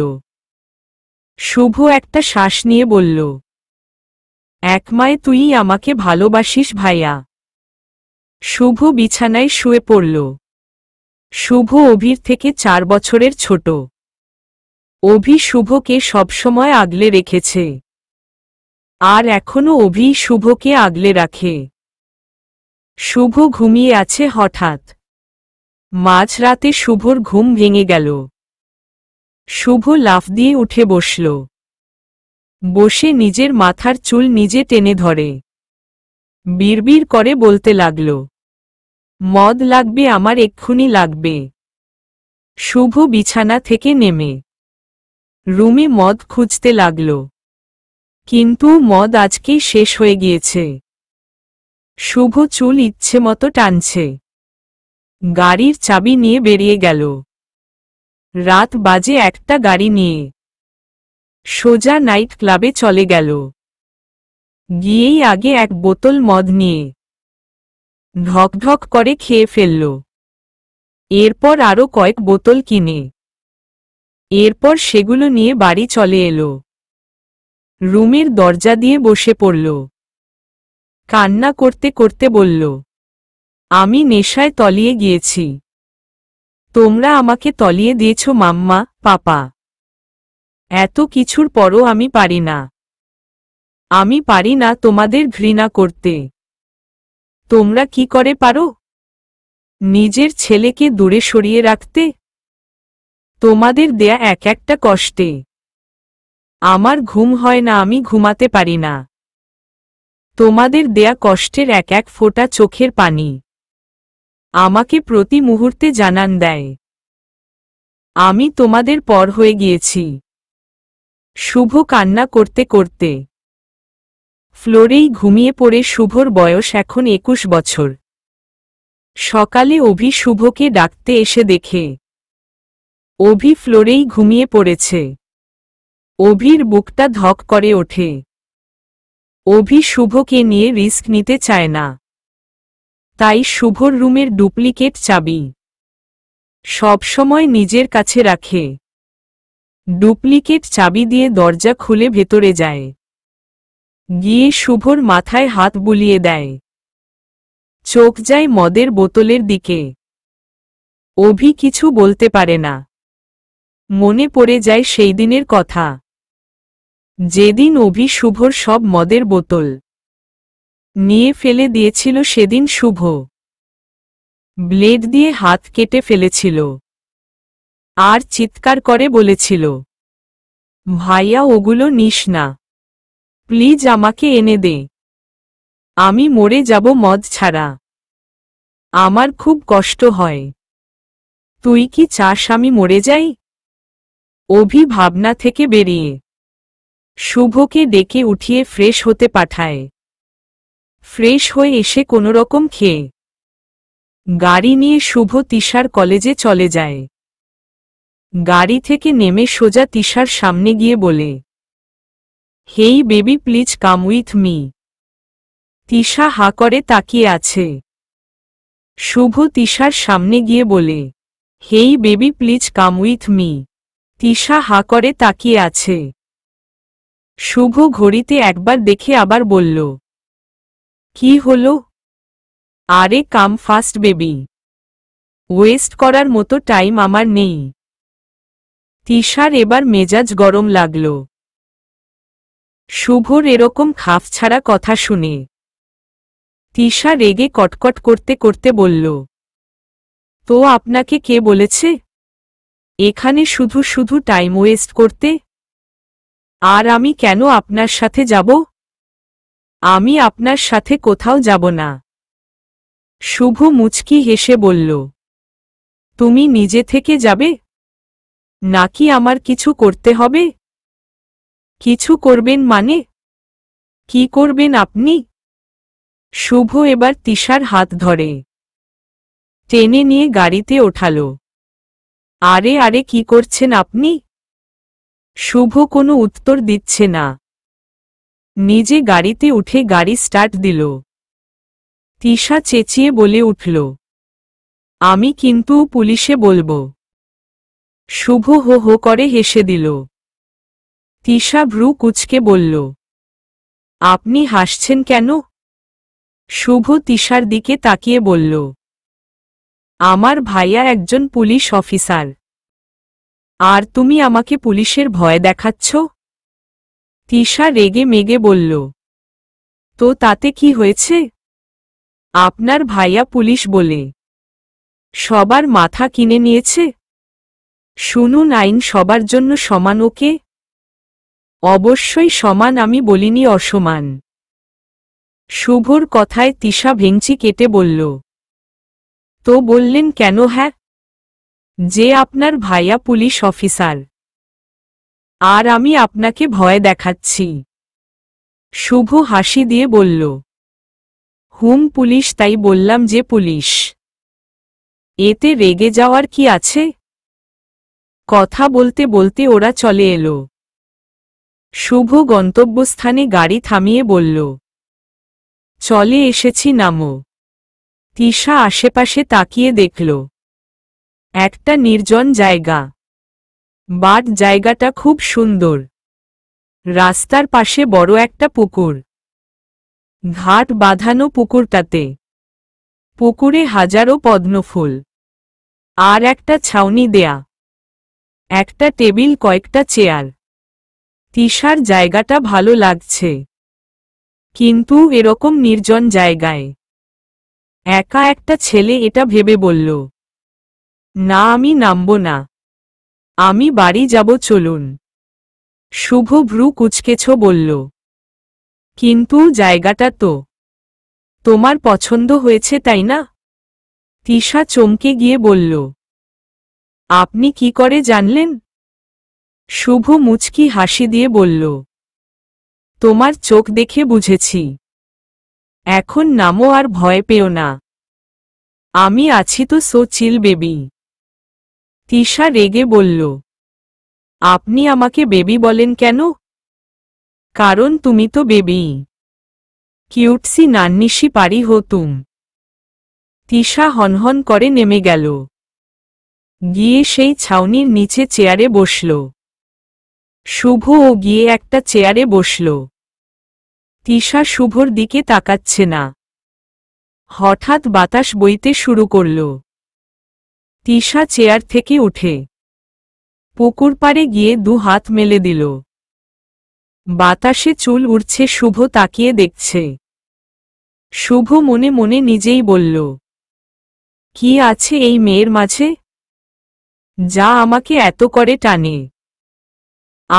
শুভ একটা শ্বাস নিয়ে বলল একমায় তুই আমাকে ভালোবাসিস ভাইয়া শুভ বিছানায় শুয়ে পড়ল শুভ অভির থেকে চার বছরের ছোট অভি শুভকে সবসময় আগলে রেখেছে আর এখনও অভি শুভকে আগলে রাখে শুভ ঘুমিয়ে আছে হঠাৎ মাঝরাতে শুভর ঘুম ভেঙে গেল শুভ লাফ দিয়ে উঠে বসল বসে নিজের মাথার চুল নিজে টেনে ধরে বিড়বিড় করে বলতে লাগল মদ লাগবে আমার এক্ষুনি লাগবে শুভ বিছানা থেকে নেমে রুমি মদ খুঁজতে লাগল কিন্তু মদ আজকে শেষ হয়ে গিয়েছে শুভ চুল ইচ্ছে মতো টানছে গাড়ির চাবি নিয়ে বেরিয়ে গেল রাত বাজে একটা গাড়ি নিয়ে সোজা নাইট ক্লাবে চলে গেল গিয়েই আগে এক বোতল মদ নিয়ে ঢকঢক করে খেয়ে ফেলল এরপর আরও কয়েক বোতল কিনে এরপর সেগুলো নিয়ে বাড়ি চলে এলো রুমের দরজা দিয়ে বসে পড়ল কান্না করতে করতে বলল আমি নেশায় তলিয়ে গিয়েছি তোমরা আমাকে তলিয়ে দিয়েছ মাম্মা পাপা এত কিছুর পরও আমি পারি না আমি পারি না তোমাদের ঘৃণা করতে তোমরা কি করে পারো নিজের ছেলেকে দূরে সরিয়ে রাখতে তোমাদের দেয়া এক একটা কষ্টে আমার ঘুম হয় না আমি ঘুমাতে পারি না তোমাদের দেয়া কষ্টের এক এক ফোটা চোখের পানি আমাকে প্রতি মুহূর্তে জানান দেয় আমি তোমাদের পর হয়ে গিয়েছি শুভ কান্না করতে করতে ফ্লোরেই ঘুমিয়ে পড়ে শুভর বয়স এখন একুশ বছর সকালে অভি শুভকে ডাকতে এসে দেখে অভি ফ্লোরেই ঘুমিয়ে পড়েছে অভির বুকটা ধক করে ওঠে অভি শুভকে নিয়ে রিস্ক নিতে চায় না তাই শুভর রুমের ডুপ্লিকেট চাবি সবসময় নিজের কাছে রাখে ডুপ্লিকেট চাবি দিয়ে দরজা খুলে ভেতরে যায় গিয়ে শুভর মাথায় হাত বুলিয়ে দেয় চোখ যায় মদের বোতলের দিকে অভি কিছু বলতে পারে না মনে পড়ে যায় সেই দিনের কথা যেদিন অভি শুভর সব মদের বোতল নিয়ে ফেলে দিয়েছিল সেদিন শুভ ব্লেড দিয়ে হাত কেটে ফেলেছিল আর চিৎকার করে বলেছিল ভাইয়া ওগুলো নিস না প্লিজ আমাকে এনে দে আমি মরে যাব মদ ছাড়া আমার খুব কষ্ট হয় তুই কি চাস আমি মরে যাই অভি ভাবনা থেকে বেরিয়ে শুভকে ডেকে উঠিয়ে ফ্রেশ হতে পাঠায় ফ্রেশ হয়ে এসে কোনোরকম খেয়ে গাড়ি নিয়ে শুভ তিশার কলেজে চলে যায় গাড়ি থেকে নেমে সোজা তিশার সামনে গিয়ে বলে hey baby please come with me Tisha হা করে তাকিয়ে আছে শুভ তিশার সামনে গিয়ে বলে hey baby please come with me Tisha হা করে তাকিয়ে আছে শুভ ঘড়িতে একবার দেখে আবার বলল কি হল আরে কাম ফাস্ট বেবি ওয়েস্ট করার মতো টাইম আমার নেই তিশার এবার মেজাজ গরম লাগল শুভর এরকম খাফ ছাড়া কথা শুনে তিশা রেগে কটকট করতে করতে বলল তো আপনাকে কে বলেছে এখানে শুধু শুধু টাইম ওয়েস্ট করতে আর আমি কেন আপনার সাথে যাব আমি আপনার সাথে কোথাও যাব না শুভ মুচকি হেসে বলল তুমি নিজে থেকে যাবে নাকি আমার কিছু করতে হবে কিছু করবেন মানে কি করবেন আপনি শুভ এবার তিশার হাত ধরে টেনে নিয়ে গাড়িতে ওঠাল আরে আরে কি করছেন আপনি শুভ কোনো উত্তর দিচ্ছে না নিজে গাড়িতে উঠে গাড়ি স্টার্ট দিল তিশা চেঁচিয়ে বলে উঠল আমি কিন্তু পুলিশে বলবো শুভ হো হো করে হেসে দিল তিশা ভ্রু কুচকে বলল আপনি হাসছেন কেন শুভ তিশার দিকে তাকিয়ে বলল আমার ভাইয়া একজন পুলিশ অফিসার আর তুমি আমাকে পুলিশের ভয় দেখাচ্ছ তিশা রেগে মেগে বলল তো তাতে কি হয়েছে আপনার ভাইয়া পুলিশ বলে সবার মাথা কিনে নিয়েছে শুনুন আইন সবার জন্য সমান ওকে অবশ্যই সমান আমি বলিনি অসমান শুভর কথায় তিশা ভেংচি কেটে বলল তো বললেন কেন হ্যাঁ যে আপনার ভাইয়া পুলিশ অফিসার আর আমি আপনাকে ভয় দেখাচ্ছি শুভ হাসি দিয়ে বলল হুম পুলিশ তাই বললাম যে পুলিশ এতে রেগে যাওয়ার কি আছে কথা বলতে বলতে ওরা চলে এলো শুভ গন্তব্যস্থানে গাড়ি থামিয়ে বলল চলে এসেছি নামো তিশা আশেপাশে তাকিয়ে দেখল একটা নির্জন জায়গা বাট জায়গাটা খুব সুন্দর রাস্তার পাশে বড় একটা পুকুর ঘাট বাঁধানো পুকুরটাতে পুকুরে হাজারো পদ্মফুল আর একটা ছাউনি দেয়া একটা টেবিল কয়েকটা চেয়ার তিসার জায়গাটা ভালো লাগছে কিন্তু এরকম নির্জন জায়গায় একা একটা ছেলে এটা ভেবে বলল না আমি নামব না আমি বাড়ি যাব চলুন শুভ ভ্রু কুচকেছ বলল কিন্তু জায়গাটা তো তোমার পছন্দ হয়েছে তাই না তিশা চমকে গিয়ে বলল আপনি কি করে জানলেন শুভ মুচকি হাসি দিয়ে বলল তোমার চোখ দেখে বুঝেছি এখন নামো আর ভয় পেও না আমি আছি তো সো চিল বেবি তিশা রেগে বলল আপনি আমাকে বেবি বলেন কেন কারণ তুমি তো বেবি কিউটসি নান্নিশি পারি হো তুম তিশা হনহন করে নেমে গেল গিয়ে সেই ছাউনির নিচে চেয়ারে বসল শুভও গিয়ে একটা চেয়ারে বসল তিশা শুভর দিকে তাকাচ্ছে না হঠাৎ বাতাস বইতে শুরু করল তিশা চেয়ার থেকে উঠে পুকুর পাড়ে গিয়ে দু হাত মেলে দিল বাতাসে চুল উড়ছে শুভ তাকিয়ে দেখছে শুভ মনে মনে নিজেই বলল কি আছে এই মেয়ের মাঝে যা আমাকে এত করে টানে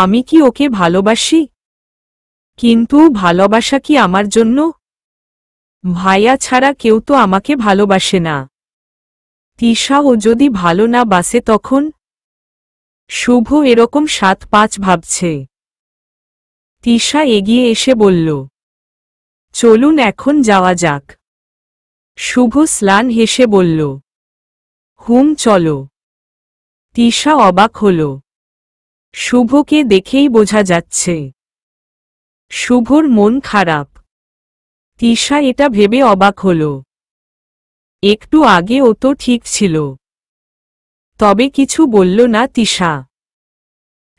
আমি কি ওকে ভালোবাসি কিন্তু ভালোবাসা কি আমার জন্য ভাইয়া ছাড়া কেউ তো আমাকে ভালোবাসে না তিশা ও যদি ভালো না বাসে তখন শুভ এরকম সাত পাঁচ ভাবছে তিশা এগিয়ে এসে বলল চলুন এখন যাওয়া যাক শুভ স্লান হেসে বলল হুম চলো তিশা অবাক হল শুভকে দেখেই বোঝা যাচ্ছে শুভর মন খারাপ তিশা এটা ভেবে অবাক হল একটু আগে ও তো ঠিক ছিল তবে কিছু বলল না তিশা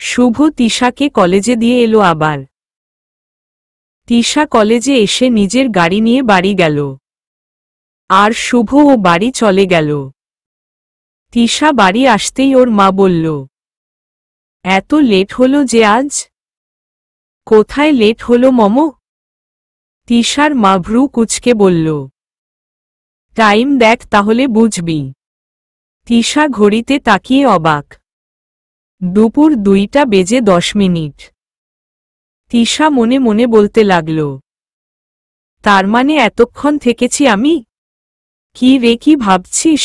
শুভ তিশাকে কলেজে দিয়ে এলো আবার তিশা কলেজে এসে নিজের গাড়ি নিয়ে বাড়ি গেল আর শুভ ও বাড়ি চলে গেল তিশা বাড়ি আসতেই ওর মা বলল এত লেট হলো যে আজ কোথায় লেট হলো মম তিশার মা ভ্রু কুচকে বলল টাইম দেখ তাহলে বুঝবি তিশা ঘড়িতে তাকিয়ে অবাক দুপুর দুইটা বেজে দশ মিনিট তিশা মনে মনে বলতে লাগল তার মানে এতক্ষণ থেকেছি আমি কি রে কি ভাবছিস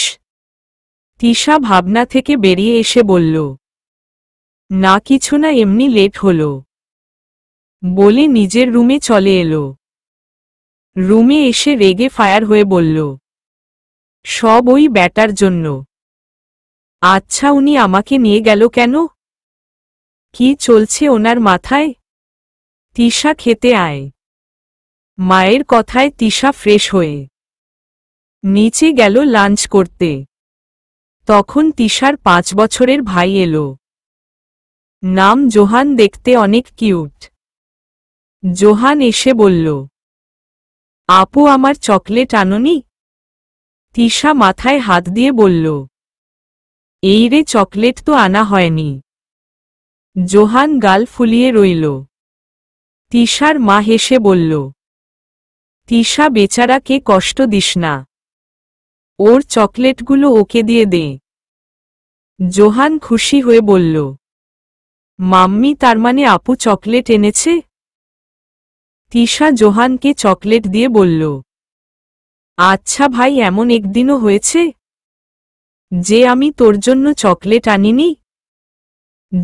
তিশা ভাবনা থেকে বেরিয়ে এসে বলল না কিছু না এমনি লেট হল বলে নিজের রুমে চলে এলো রুমে এসে রেগে ফায়ার হয়ে বলল সব ওই ব্যাটার জন্য আচ্ছা উনি আমাকে নিয়ে গেল কেন কি চলছে ওনার মাথায় তিশা খেতে আয় মায়ের কথায় তিশা ফ্রেশ হয়ে নিচে গেল লাঞ্চ করতে তখন তিশার পাঁচ বছরের ভাই এলো নাম জোহান দেখতে অনেক কিউট জোহান এসে বলল আপু আমার চকলেট আননি তিশা মাথায় হাত দিয়ে বলল এই রে চকলেট তো আনা হয়নি জোহান গাল ফুলিয়ে রইল তিশার মা হেসে বলল তিশা বেচারাকে কষ্ট দিস না ওর চকলেটগুলো ওকে দিয়ে দে জোহান খুশি হয়ে বলল মাম্মি তার মানে আপু চকলেট এনেছে তিশা জোহানকে চকলেট দিয়ে বলল আচ্ছা ভাই এমন একদিনও হয়েছে যে আমি তোর জন্য চকলেট আনিনি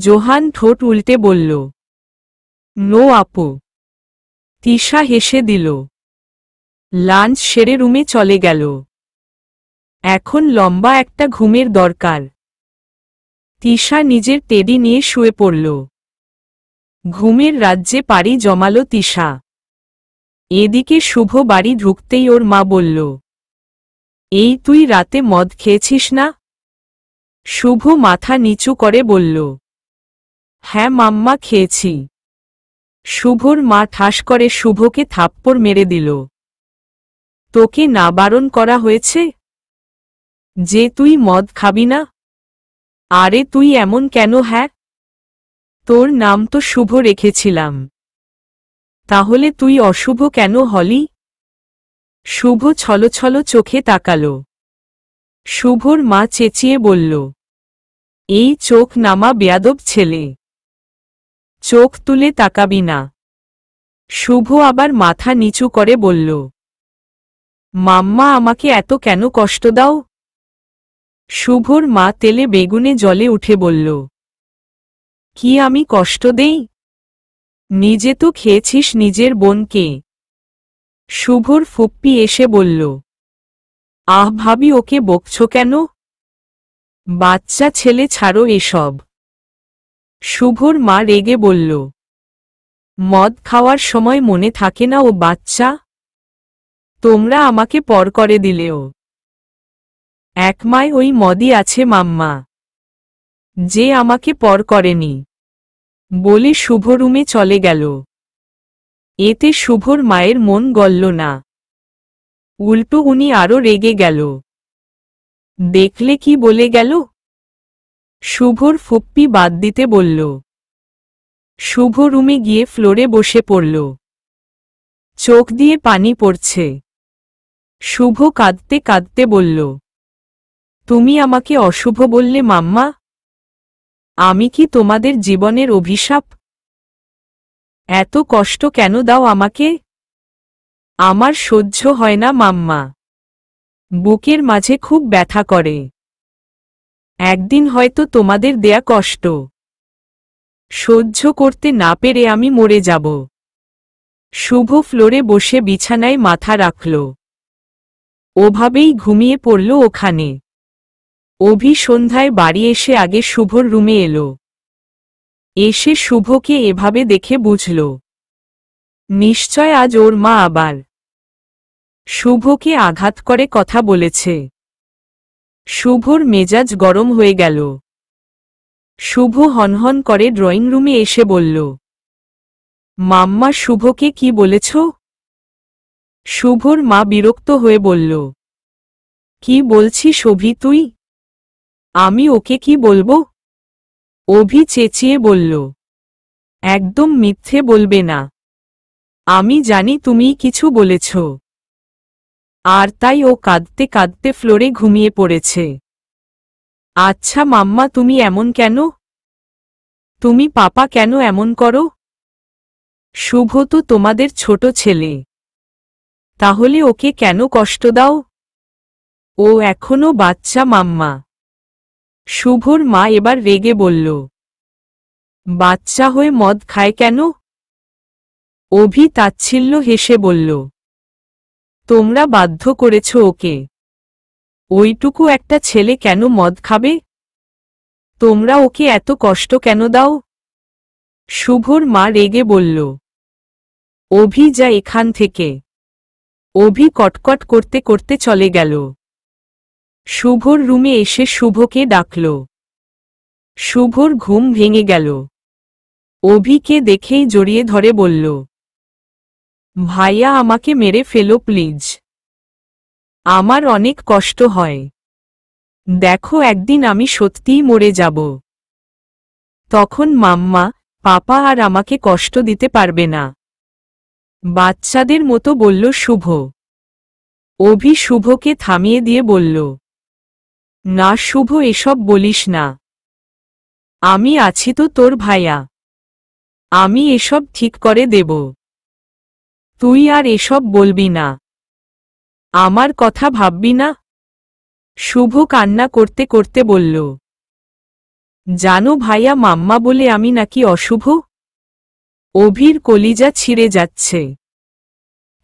জোহান ঠোঁট উল্টে বলল নো আপু তিশা হেসে দিল লাঞ্চ সেরে রুমে চলে গেল এখন লম্বা একটা ঘুমের দরকার তিশা নিজের টেডি নিয়ে শুয়ে পড়ল ঘুমের রাজ্যে পাড়ি জমালো তিশা এদিকে শুভ বাড়ি ঢুকতেই ওর মা বলল এই তুই রাতে মদ খেয়েছিস না শুভ মাথা নিচু করে বলল হ্যাঁ মাম্মা খেয়েছি শুভর মা ঠাস করে শুভকে থাপ্পড় মেরে দিল তোকে না বারণ করা হয়েছে যে তুই মদ খাবি না আরে তুই এমন কেন হ্যাঁ তোর নাম তো শুভ রেখেছিলাম তাহলে তুই অশুভ কেন হলি শুভ ছল ছল চোখে তাকাল শুভর মা চেঁচিয়ে বলল এই চোখ নামা বেয়াদব ছেলে চোখ তুলে তাকাবি না শুভ আবার মাথা নিচু করে বলল মাম্মা আমাকে এত কেন কষ্ট দাও শুভর মা তেলে বেগুনে জলে উঠে বলল কি আমি কষ্ট দেই নিজে তো খেয়েছিস নিজের বোনকে শুভর ফুপ্পি এসে বলল আহ ভাবি ওকে বকছ কেন বাচ্চা ছেলে ছাড়ো এসব শুভর মা রেগে বলল মদ খাওয়ার সময় মনে থাকে না ও বাচ্চা তোমরা আমাকে পর করে দিলেও একমায় ওই মদি আছে মাম্মা যে আমাকে পর করেনি বলে শুভ রুমে চলে গেল এতে শুভর মায়ের মন গলল না উল্টো উনি আরও রেগে গেল দেখলে কি বলে গেল শুভর ফুপ্পি বাদ দিতে বলল শুভ রুমে গিয়ে ফ্লোরে বসে পড়ল চোখ দিয়ে পানি পড়ছে শুভ কাঁদতে কাঁদতে বলল তুমি আমাকে অশুভ বললে মাম্মা আমি কি তোমাদের জীবনের অভিশাপ এত কষ্ট কেন দাও আমাকে আমার সহ্য হয় না মাম্মা বুকের মাঝে খুব ব্যথা করে একদিন হয়তো তোমাদের দেয়া কষ্ট সহ্য করতে না পেরে আমি মরে যাব শুভ ফ্লোরে বসে বিছানায় মাথা রাখল ওভাবেই ঘুমিয়ে পড়ল ওখানে অভি সন্ধ্যায় বাড়ি এসে আগে শুভর রুমে এলো এসে শুভকে এভাবে দেখে বুঝল নিশ্চয় আজ ওর মা আবার শুভকে আঘাত করে কথা বলেছে শুভর মেজাজ গরম হয়ে গেল শুভ হনহন করে ড্রয়িং রুমে এসে বলল মাম্মা শুভকে কি বলেছ শুভর মা বিরক্ত হয়ে বলল কি বলছি শোভি তুই আমি ওকে কি বলবো অভি চেঁচিয়ে বলল একদম মিথ্যে বলবে না আমি জানি তুমি কিছু বলেছ আর তাই ও কাঁদতে কাঁদতে ফ্লোরে ঘুমিয়ে পড়েছে আচ্ছা মাম্মা তুমি এমন কেন তুমি পাপা কেন এমন করো শুভ তো তোমাদের ছোট ছেলে তাহলে ওকে কেন কষ্ট দাও ও এখনো বাচ্চা মাম্মা শুভর মা এবার রেগে বলল বাচ্চা হয়ে মদ খায় কেন অভি তাচ্ছিল্য হেসে বলল তোমরা বাধ্য করেছ ওকে ওইটুকু একটা ছেলে কেন মদ খাবে তোমরা ওকে এত কষ্ট কেন দাও শুভর মা রেগে বলল অভি যা এখান থেকে অভি কটকট করতে করতে চলে গেল শুভর রুমে এসে শুভকে ডাকল শুভর ঘুম ভেঙে গেল অভিকে দেখেই জড়িয়ে ধরে বলল ভাইয়া আমাকে মেরে ফেলো প্লিজ আমার অনেক কষ্ট হয় দেখো একদিন আমি সত্যিই মরে যাব তখন মাম্মা পাপা আর আমাকে কষ্ট দিতে পারবে না বাচ্চাদের মতো বলল শুভ অভি শুভকে থামিয়ে দিয়ে বলল না শুভ এসব বলিস না আমি আছি তো তোর ভাইয়া আমি এসব ঠিক করে দেব তুই আর এসব বলবি না আমার কথা ভাববি না শুভ কান্না করতে করতে বলল জানো ভাইয়া মাম্মা বলে আমি নাকি অশুভ অভির কলিজা ছিঁড়ে যাচ্ছে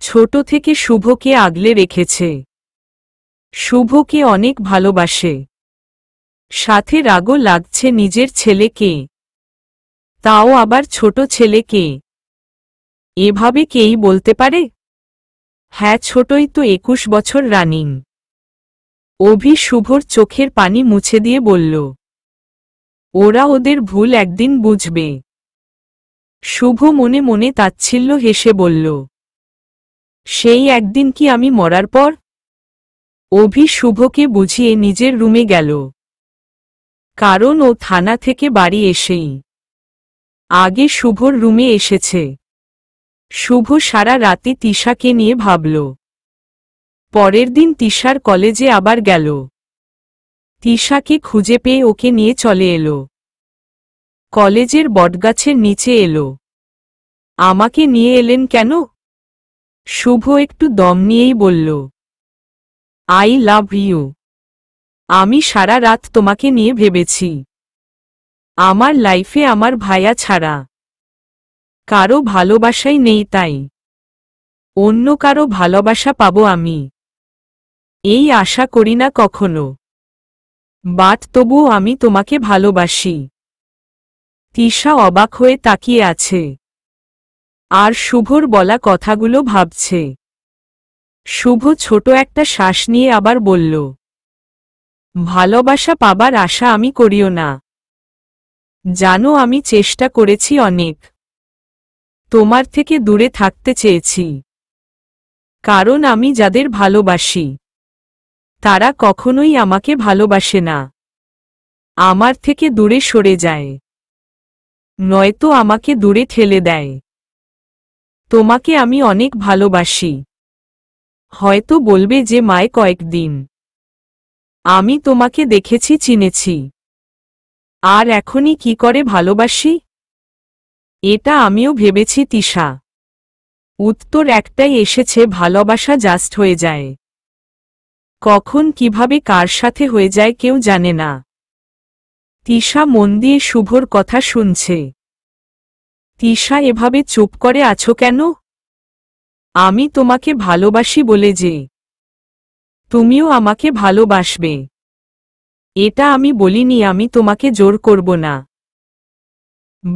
ছোট থেকে শুভকে আগলে রেখেছে শুভকে অনেক ভালোবাসে সাথে রাগও লাগছে নিজের ছেলেকে তাও আবার ছোট ছেলেকে এভাবে কেই বলতে পারে হ্যাঁ ছোটই তো একুশ বছর রানিং অভি শুভর চোখের পানি মুছে দিয়ে বলল ওরা ওদের ভুল একদিন বুঝবে শুভ মনে মনে তাচ্ছিল্য হেসে বলল সেই একদিন কি আমি মরার পর অভি শুভকে বুঝিয়ে নিজের রুমে গেল কারণ ও থানা থেকে বাড়ি এসেই আগে শুভর রুমে এসেছে শুভ সারা রাতে তিশাকে নিয়ে ভাবল পরের দিন তিশার কলেজে আবার গেল তিশাকে খুঁজে পেয়ে ওকে নিয়ে চলে এলো কলেজের বটগাছের নিচে এলো আমাকে নিয়ে এলেন কেন শুভ একটু দম নিয়েই বলল আই লাভ ইউ আমি সারা রাত তোমাকে নিয়ে ভেবেছি আমার লাইফে আমার ভাইয়া ছাড়া কারো ভালোবাসাই নেই তাই অন্য কারো ভালোবাসা পাব আমি এই আশা করি না কখনো বাট তবুও আমি তোমাকে ভালোবাসি তিশা অবাক হয়ে তাকিয়ে আছে আর শুভর বলা কথাগুলো ভাবছে শুভ ছোট একটা শ্বাস নিয়ে আবার বলল ভালোবাসা পাবার আশা আমি করিও না জানো আমি চেষ্টা করেছি অনেক তোমার থেকে দূরে থাকতে চেয়েছি কারণ আমি যাদের ভালোবাসি তারা কখনোই আমাকে ভালোবাসে না আমার থেকে দূরে সরে যায় নয়তো আমাকে দূরে ঠেলে দেয় তোমাকে আমি অনেক ভালোবাসি হয়তো বলবে যে মায় কয়েকদিন আমি তোমাকে দেখেছি চিনেছি আর এখনই কি করে ভালোবাসি এটা আমিও ভেবেছি তিশা উত্তর একটাই এসেছে ভালোবাসা জাস্ট হয়ে যায় কখন কিভাবে কার সাথে হয়ে যায় কেউ জানে না তিশা মন দিয়ে শুভর কথা শুনছে তিশা এভাবে চুপ করে আছো কেন আমি তোমাকে ভালোবাসি বলে যে তুমিও আমাকে ভালোবাসবে এটা আমি বলিনি আমি তোমাকে জোর করব না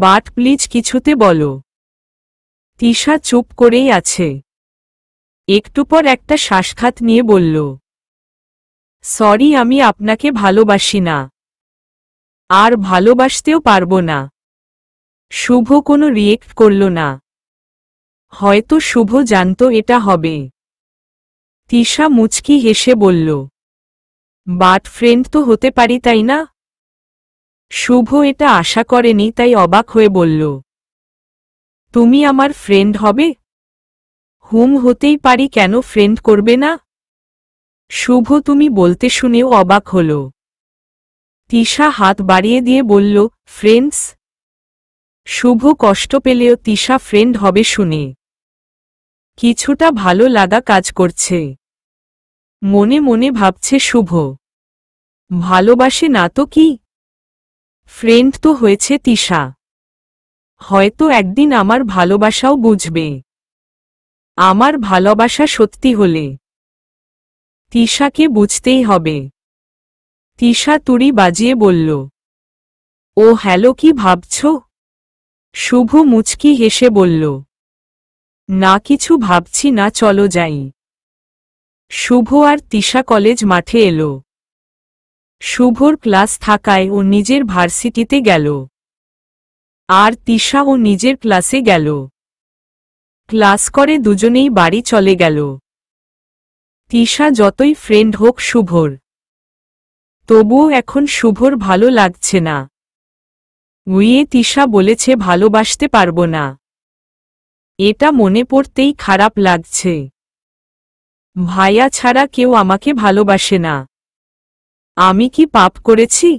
বাট প্লিজ কিছুতে বলো তিশা চুপ করেই আছে একটু পর একটা শ্বাসখাত নিয়ে বলল সরি আমি আপনাকে ভালোবাসি না আর ভালোবাসতেও পারব না শুভ কোনো রিয়েক্ট করল না হয়তো শুভ জানত এটা হবে তিশা মুচকি হেসে বলল বাট ফ্রেন্ড তো হতে পারি তাই না শুভ এটা আশা করেনি তাই অবাক হয়ে বলল তুমি আমার ফ্রেন্ড হবে হুম হতেই পারি কেন ফ্রেন্ড করবে না শুভ তুমি বলতে শুনেও অবাক হল তিশা হাত বাড়িয়ে দিয়ে বলল ফ্রেন্ডস শুভ কষ্ট পেলেও তিশা ফ্রেন্ড হবে শুনে কিছুটা ভালো লাগা কাজ করছে মনে মনে ভাবছে শুভ ভালোবাসে না তো কি ফ্রেন্ড তো হয়েছে তিশা হয়তো একদিন আমার ভালোবাসাও বুঝবে আমার ভালোবাসা সত্যি হলে তিশাকে বুঝতেই হবে তিশা তুড়ি বাজিয়ে বলল ও হ্যালো কি ভাবছ শুভ মুচকি হেসে বলল না কিছু ভাবছি না চলো যাই শুভ আর তিশা কলেজ মাঠে এলো শুভর ক্লাস থাকায় ও নিজের ভার্সিটিতে গেল আর তিশা ও নিজের ক্লাসে গেল ক্লাস করে দুজনেই বাড়ি চলে গেল তিশা যতই ফ্রেন্ড হোক শুভর তবুও এখন শুভর ভালো লাগছে না উইয়ে তিশা বলেছে ভালোবাসতে পারবো না এটা মনে পড়তেই খারাপ লাগছে ভাইয়া ছাড়া কেউ আমাকে ভালোবাসে না আমি কি পাপ করেছি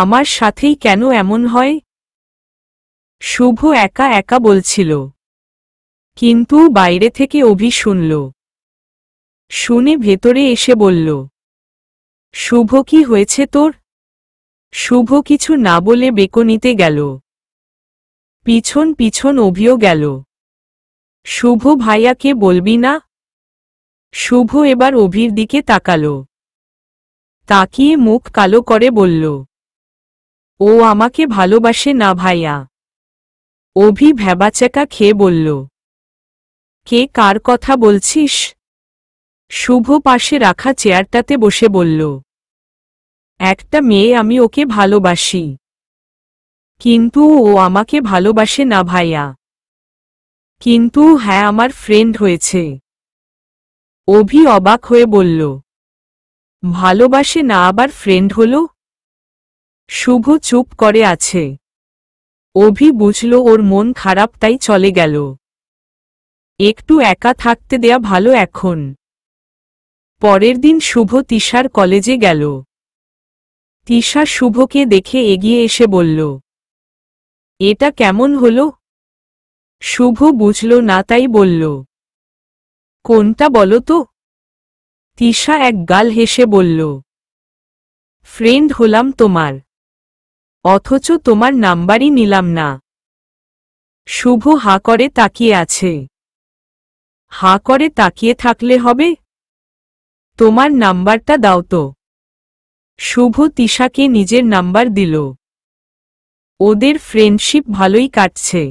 আমার সাথেই কেন এমন হয় শুভ একা একা বলছিল কিন্তু বাইরে থেকে অভি শুনল শুনে ভেতরে এসে বলল শুভ কি হয়েছে তোর শুভ কিছু না বলে বেকনিতে গেল পিছন পিছন অভিও গেল শুভ ভাইয়াকে বলবি না শুভ এবার অভির দিকে তাকালো তাকিয়ে মুখ কালো করে বলল ও আমাকে ভালোবাসে না ভাইয়া অভি ভ্যাবাচাকা খেয়ে বলল কে কার কথা বলছিস শুভ পাশে রাখা চেয়ারটাতে বসে বলল একটা মেয়ে আমি ওকে ভালোবাসি কিন্তু ও আমাকে ভালোবাসে না ভাইয়া কিন্তু হ্যাঁ আমার ফ্রেন্ড হয়েছে অভি অবাক হয়ে বলল ভালোবাসে না আবার ফ্রেন্ড হল শুভ চুপ করে আছে অভি বুঝল ওর মন খারাপ তাই চলে গেল একটু একা থাকতে দেয়া ভালো এখন পরের দিন শুভ তিশার কলেজে গেল তিশা শুভকে দেখে এগিয়ে এসে বলল এটা কেমন হল শুভ বুঝল না তাই বলল কোনটা বলো তো তিশা এক গাল হেসে বলল ফ্রেন্ড হলাম তোমার অথচ তোমার নাম্বারই নিলাম না শুভ হা করে তাকিয়ে আছে হা করে তাকিয়ে থাকলে হবে তোমার নাম্বারটা দাও তো শুভ তিশাকে নিজের নাম্বার দিল ওদের ফ্রেন্ডশিপ ভালোই কাটছে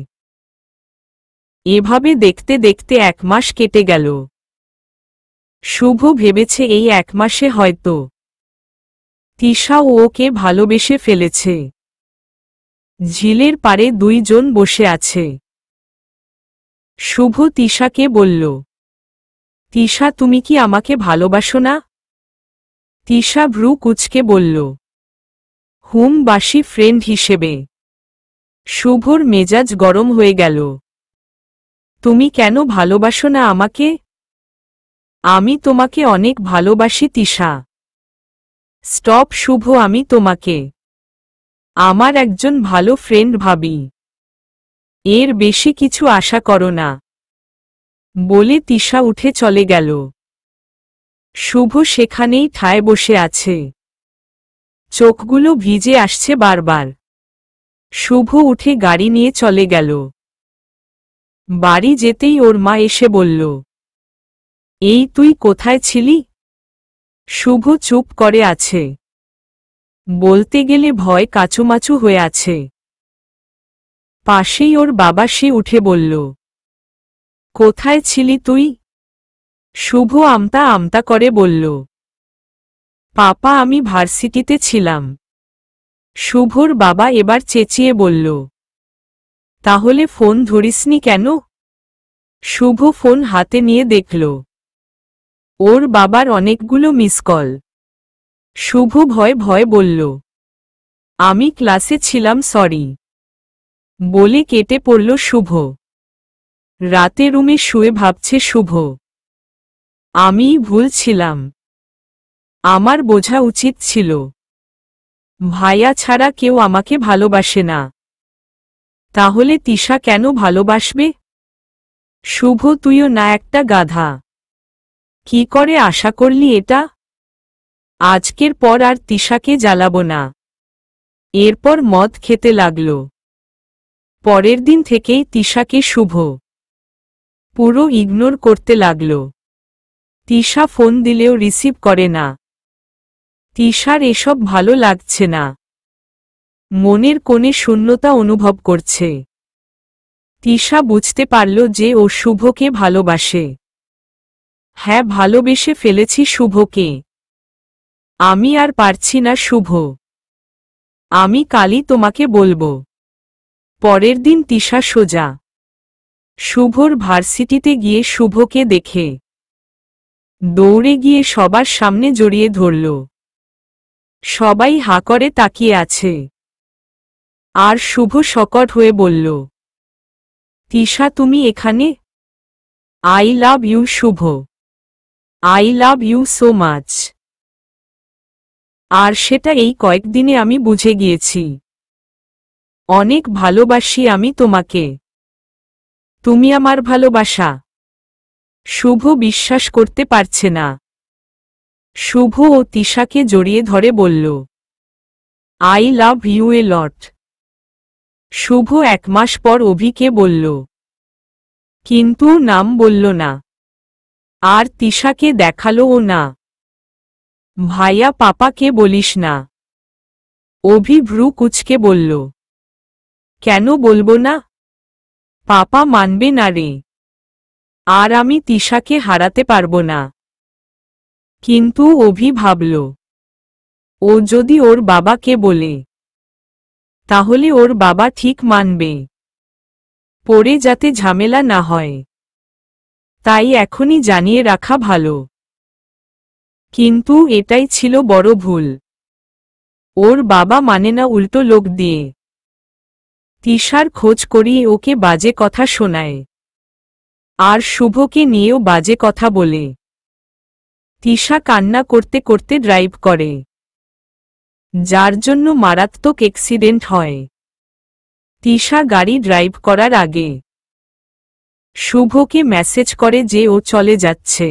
এভাবে দেখতে দেখতে এক মাস কেটে গেল শুভ ভেবেছে এই এক মাসে হয়তো তিশা ওকে ভালোবেসে ফেলেছে ঝিলের পারে দুইজন বসে আছে শুভ তিশাকে বলল তিশা তুমি কি আমাকে ভালোবাসো না তিশা ভ্রু কুচকে বলল হুম বাসি ফ্রেন্ড হিসেবে শুভর মেজাজ গরম হয়ে গেল তুমি কেন ভালোবাসো না আমাকে আমি তোমাকে অনেক ভালোবাসি তিশা স্টপ শুভ আমি তোমাকে আমার একজন ভালো ফ্রেন্ড ভাবি এর বেশি কিছু আশা করো না বলে তিশা উঠে চলে গেল শুভ সেখানেই ঠায় বসে আছে চোখগুলো ভিজে আসছে বারবার শুভ উঠে গাড়ি নিয়ে চলে গেল বাড়ি যেতেই ওর মা এসে বলল এই তুই কোথায় ছিলি শুভ চুপ করে আছে বলতে গেলে ভয় কাচুমাচু হয়ে আছে পাশেই ওর বাবা সে উঠে বলল কোথায় ছিলি তুই শুভ আমতা আমতা করে বলল পাপা আমি ভার্সিটিতে ছিলাম শুভর বাবা এবার চেঁচিয়ে বলল তাহলে ফোন ধরিসনি কেন শুভ ফোন হাতে নিয়ে দেখল ওর বাবার অনেকগুলো মিস কল শুভ ভয় ভয় বলল আমি ক্লাসে ছিলাম সরি বলে কেটে পড়ল শুভ রাতে রুমে শুয়ে ভাবছে শুভ আমি ভুল ছিলাম আমার বোঝা উচিত ছিল ভাইয়া ছাড়া কেউ আমাকে ভালোবাসে না তাহলে তিশা কেন ভালোবাসবে শুভ তুইও না একটা গাধা কি করে আশা করলি এটা আজকের পর আর তিশাকে জ্বালাব না এরপর মদ খেতে লাগল পরের দিন থেকেই তিশাকে শুভ পুরো ইগনোর করতে লাগল তিশা ফোন দিলেও রিসিভ করে না তিশার এসব ভালো লাগছে না মনের কোণে শূন্যতা অনুভব করছে তিশা বুঝতে পারল যে ও শুভকে ভালোবাসে হ্যাঁ ভালোবেসে ফেলেছি শুভকে আমি আর পারছি না শুভ আমি কালই তোমাকে বলবো পরের দিন তিশা সোজা শুভর ভার্সিটিতে গিয়ে শুভকে দেখে দৌড়ে গিয়ে সবার সামনে জড়িয়ে ধরল সবাই হা করে তাকিয়ে আছে আর শুভ শকট হয়ে বলল তিশা তুমি এখানে I love you Shubho I love you so much আর সেটা এই কয়েকদিনে আমি বুঝে গিয়েছি অনেক ভালোবাসি আমি তোমাকে তুমি আমার ভালোবাসা শুভ বিশ্বাস করতে পারছে না শুভ ও তিশাকে জড়িয়ে ধরে বলল আই লাভ ইউ এ লট শুভ এক মাস পর অভিকে বলল কিন্তু নাম বলল না আর তিশাকে দেখালো ও না ভাইয়া পাপাকে বলিস না অভি ভ্রু কুচকে বলল কেন বলবো না পাপা মানবে না রে আর আমি তিশাকে হারাতে পারবো না কিন্তু অভি ভাবল ও যদি ওর বাবাকে বলে তাহলে ওর বাবা ঠিক মানবে পড়ে যাতে ঝামেলা না হয় তাই এখনই জানিয়ে রাখা ভালো কিন্তু এটাই ছিল বড় ভুল ওর বাবা মানে না উল্টো লোক দিয়ে তিশার খোঁজ করিয়ে ওকে বাজে কথা শোনায় আর শুভকে নিয়েও বাজে কথা বলে তিশা করতে করতে ড্রাইভ করে যার জন্য মারাত্মক অ্যাক্সিডেন্ট হয় তিশা গাড়ি ড্রাইভ করার আগে শুভকে মেসেজ করে যে ও চলে যাচ্ছে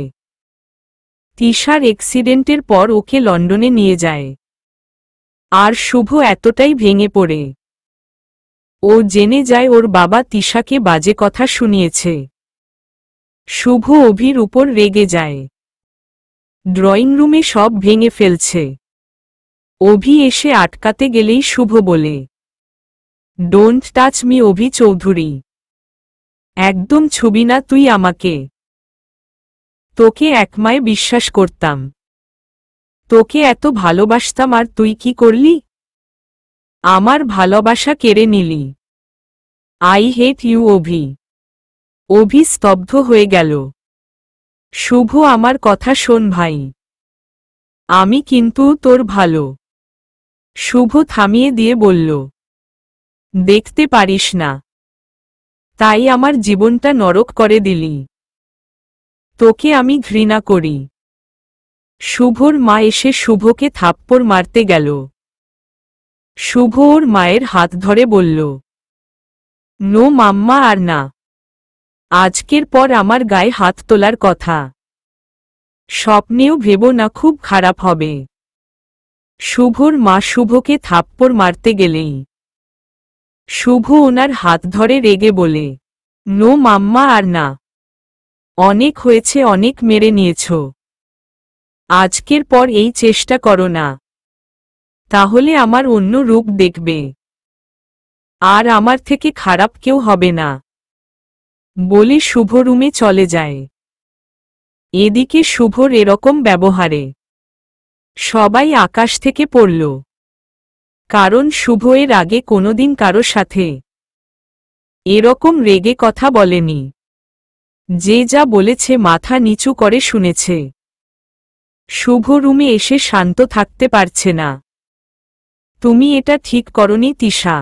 তিশার অ্যাক্সিডেন্টের পর ওকে লন্ডনে নিয়ে যায় আর শুভ এতটাই ভেঙে পড়ে ও জেনে যায় ওর বাবা তিশাকে বাজে কথা শুনিয়েছে শুভ অভির উপর রেগে যায় ড্রয়িং রুমে সব ভেঙে ফেলছে অভি এসে আটকাতে গেলেই শুভ বলে don't touch me Abhi Chowdhury একদম ছবি না তুই আমাকে তোকে একমায় বিশ্বাস করতাম তোকে এত ভালোবাসতাম আর তুই কি করলি আমার ভালোবাসা কেড়ে নিলি আই হেট ইউ অভি অভি স্তব্ধ হয়ে গেল শুভ আমার কথা শোন ভাই আমি কিন্তু তোর ভালো শুভ থামিয়ে দিয়ে বলল দেখতে পারিস না তাই আমার জীবনটা নরক করে দিলি তোকে আমি ঘৃণা করি শুভর মা এসে শুভকে থাপ্পড় মারতে গেল শুভ ওর মায়ের হাত ধরে বলল নো মাম্মা আর না আজকের পর আমার গায়ে হাত তোলার কথা স্বপ্নেও ভেব না খুব খারাপ হবে শুভর মা শুভকে থাপ্পড় মারতে গেলেই শুভ ওনার হাত ধরে রেগে বলে নো মাম্মা আর না অনেক হয়েছে অনেক মেরে নিয়েছ আজকের পর এই চেষ্টা করো না তাহলে আমার অন্য রূপ দেখবে আর আমার থেকে খারাপ কেউ হবে না বলে শুভ রুমে চলে যায় এদিকে শুভর এরকম ব্যবহারে সবাই আকাশ থেকে পড়ল কারণ শুভ এর আগে কোনোদিন কারো সাথে এরকম রেগে কথা বলেনি যে যা বলেছে মাথা নিচু করে শুনেছে শুভ রুমে এসে শান্ত থাকতে পারছে না তুমি এটা ঠিক করনি তিশা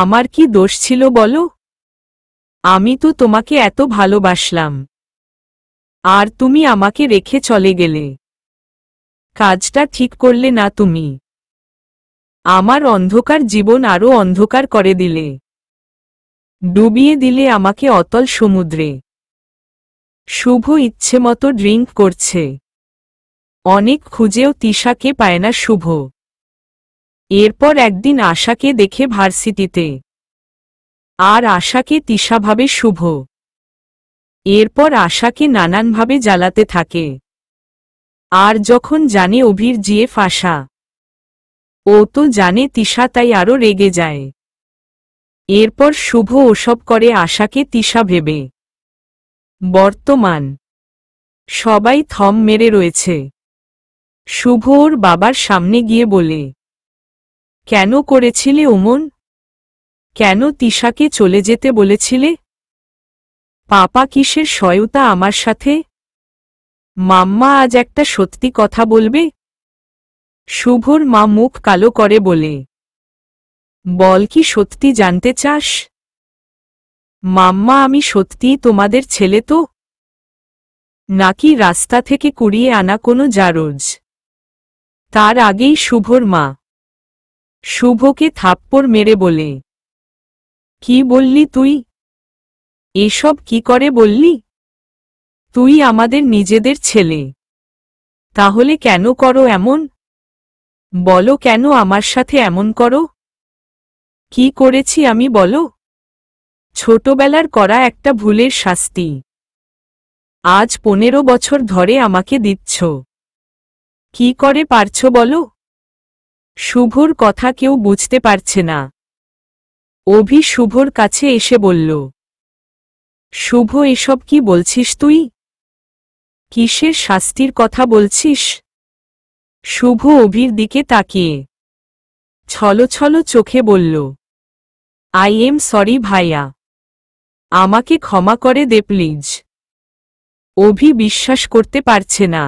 আমার কি দোষ ছিল বলো আমি তো তোমাকে এত ভালোবাসলাম আর তুমি আমাকে রেখে চলে গেলে কাজটা ঠিক করলে না তুমি আমার অন্ধকার জীবন আরও অন্ধকার করে দিলে ডুবিয়ে দিলে আমাকে অতল সমুদ্রে শুভ ইচ্ছে মতো ড্রিঙ্ক করছে অনেক খুঁজেও তিশাকে পায় না শুভ এরপর একদিন আশাকে দেখে ভার্সিটিতে আর আশাকে তিশাভাবে শুভ এরপর আশাকে নানানভাবে জ্বালাতে থাকে আর যখন জানে অভির জিয়ে ফাঁসা ও তো জানে তিশা তাই আরও রেগে যায় এরপর শুভ ওসব করে আশাকে তিশা ভেবে বর্তমান সবাই থম মেরে রয়েছে শুভ ওর বাবার সামনে গিয়ে বলে কেন করেছিলে ওমন কেন তিশাকে চলে যেতে বলেছিলে পাপা কিসের সয়তা আমার সাথে মাম্মা আজ একটা সত্যি কথা বলবে শুভর মা মুখ কালো করে বলে বল কি সত্যি জানতে চাস মাম্মা আমি সত্যিই তোমাদের ছেলে তো নাকি রাস্তা থেকে কুড়িয়ে আনা কোনো জারজ তার আগেই শুভর মা শুভকে থাপ্পড় মেরে বলে কি বললি তুই এসব কি করে বললি তুই আমাদের নিজেদের ছেলে তাহলে কেন করো এমন বলো কেন আমার সাথে এমন করো কি করেছি আমি বলো ছোটবেলার করা একটা ভুলের শাস্তি আজ পনেরো বছর ধরে আমাকে দিচ্ছ কি করে পারছ বলো শুভর কথা কেউ বুঝতে পারছে না অভি শুভর কাছে এসে বলল শুভ এসব কি বলছিস তুই কিসের শাস্তির কথা বলছিস শুভ অভির দিকে তাকিয়ে ছলো ছলো চোখে বলল আই এম সরি ভাইয়া আমাকে ক্ষমা করে দে প্লিজ অভি বিশ্বাস করতে পারছে না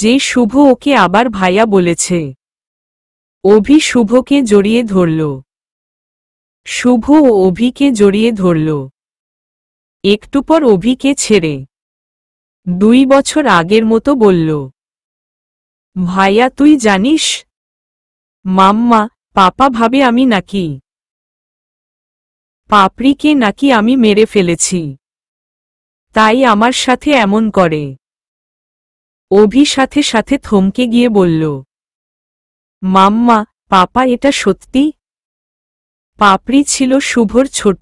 যে শুভ ওকে আবার ভাইয়া বলেছে অভি শুভকে জড়িয়ে ধরল শুভ ও অভিকে জড়িয়ে ধরল একটু পর অভিকে ছেড়ে দুই বছর আগের মতো বলল ভাইয়া তুই জানিস মাম্মা পাপা ভাবে আমি নাকি পাপড়িকে নাকি আমি মেরে ফেলেছি তাই আমার সাথে এমন করে অভি সাথে সাথে থমকে গিয়ে বলল মাম্মা পাপা এটা সত্যি পাপড়ি ছিল শুভর ছোট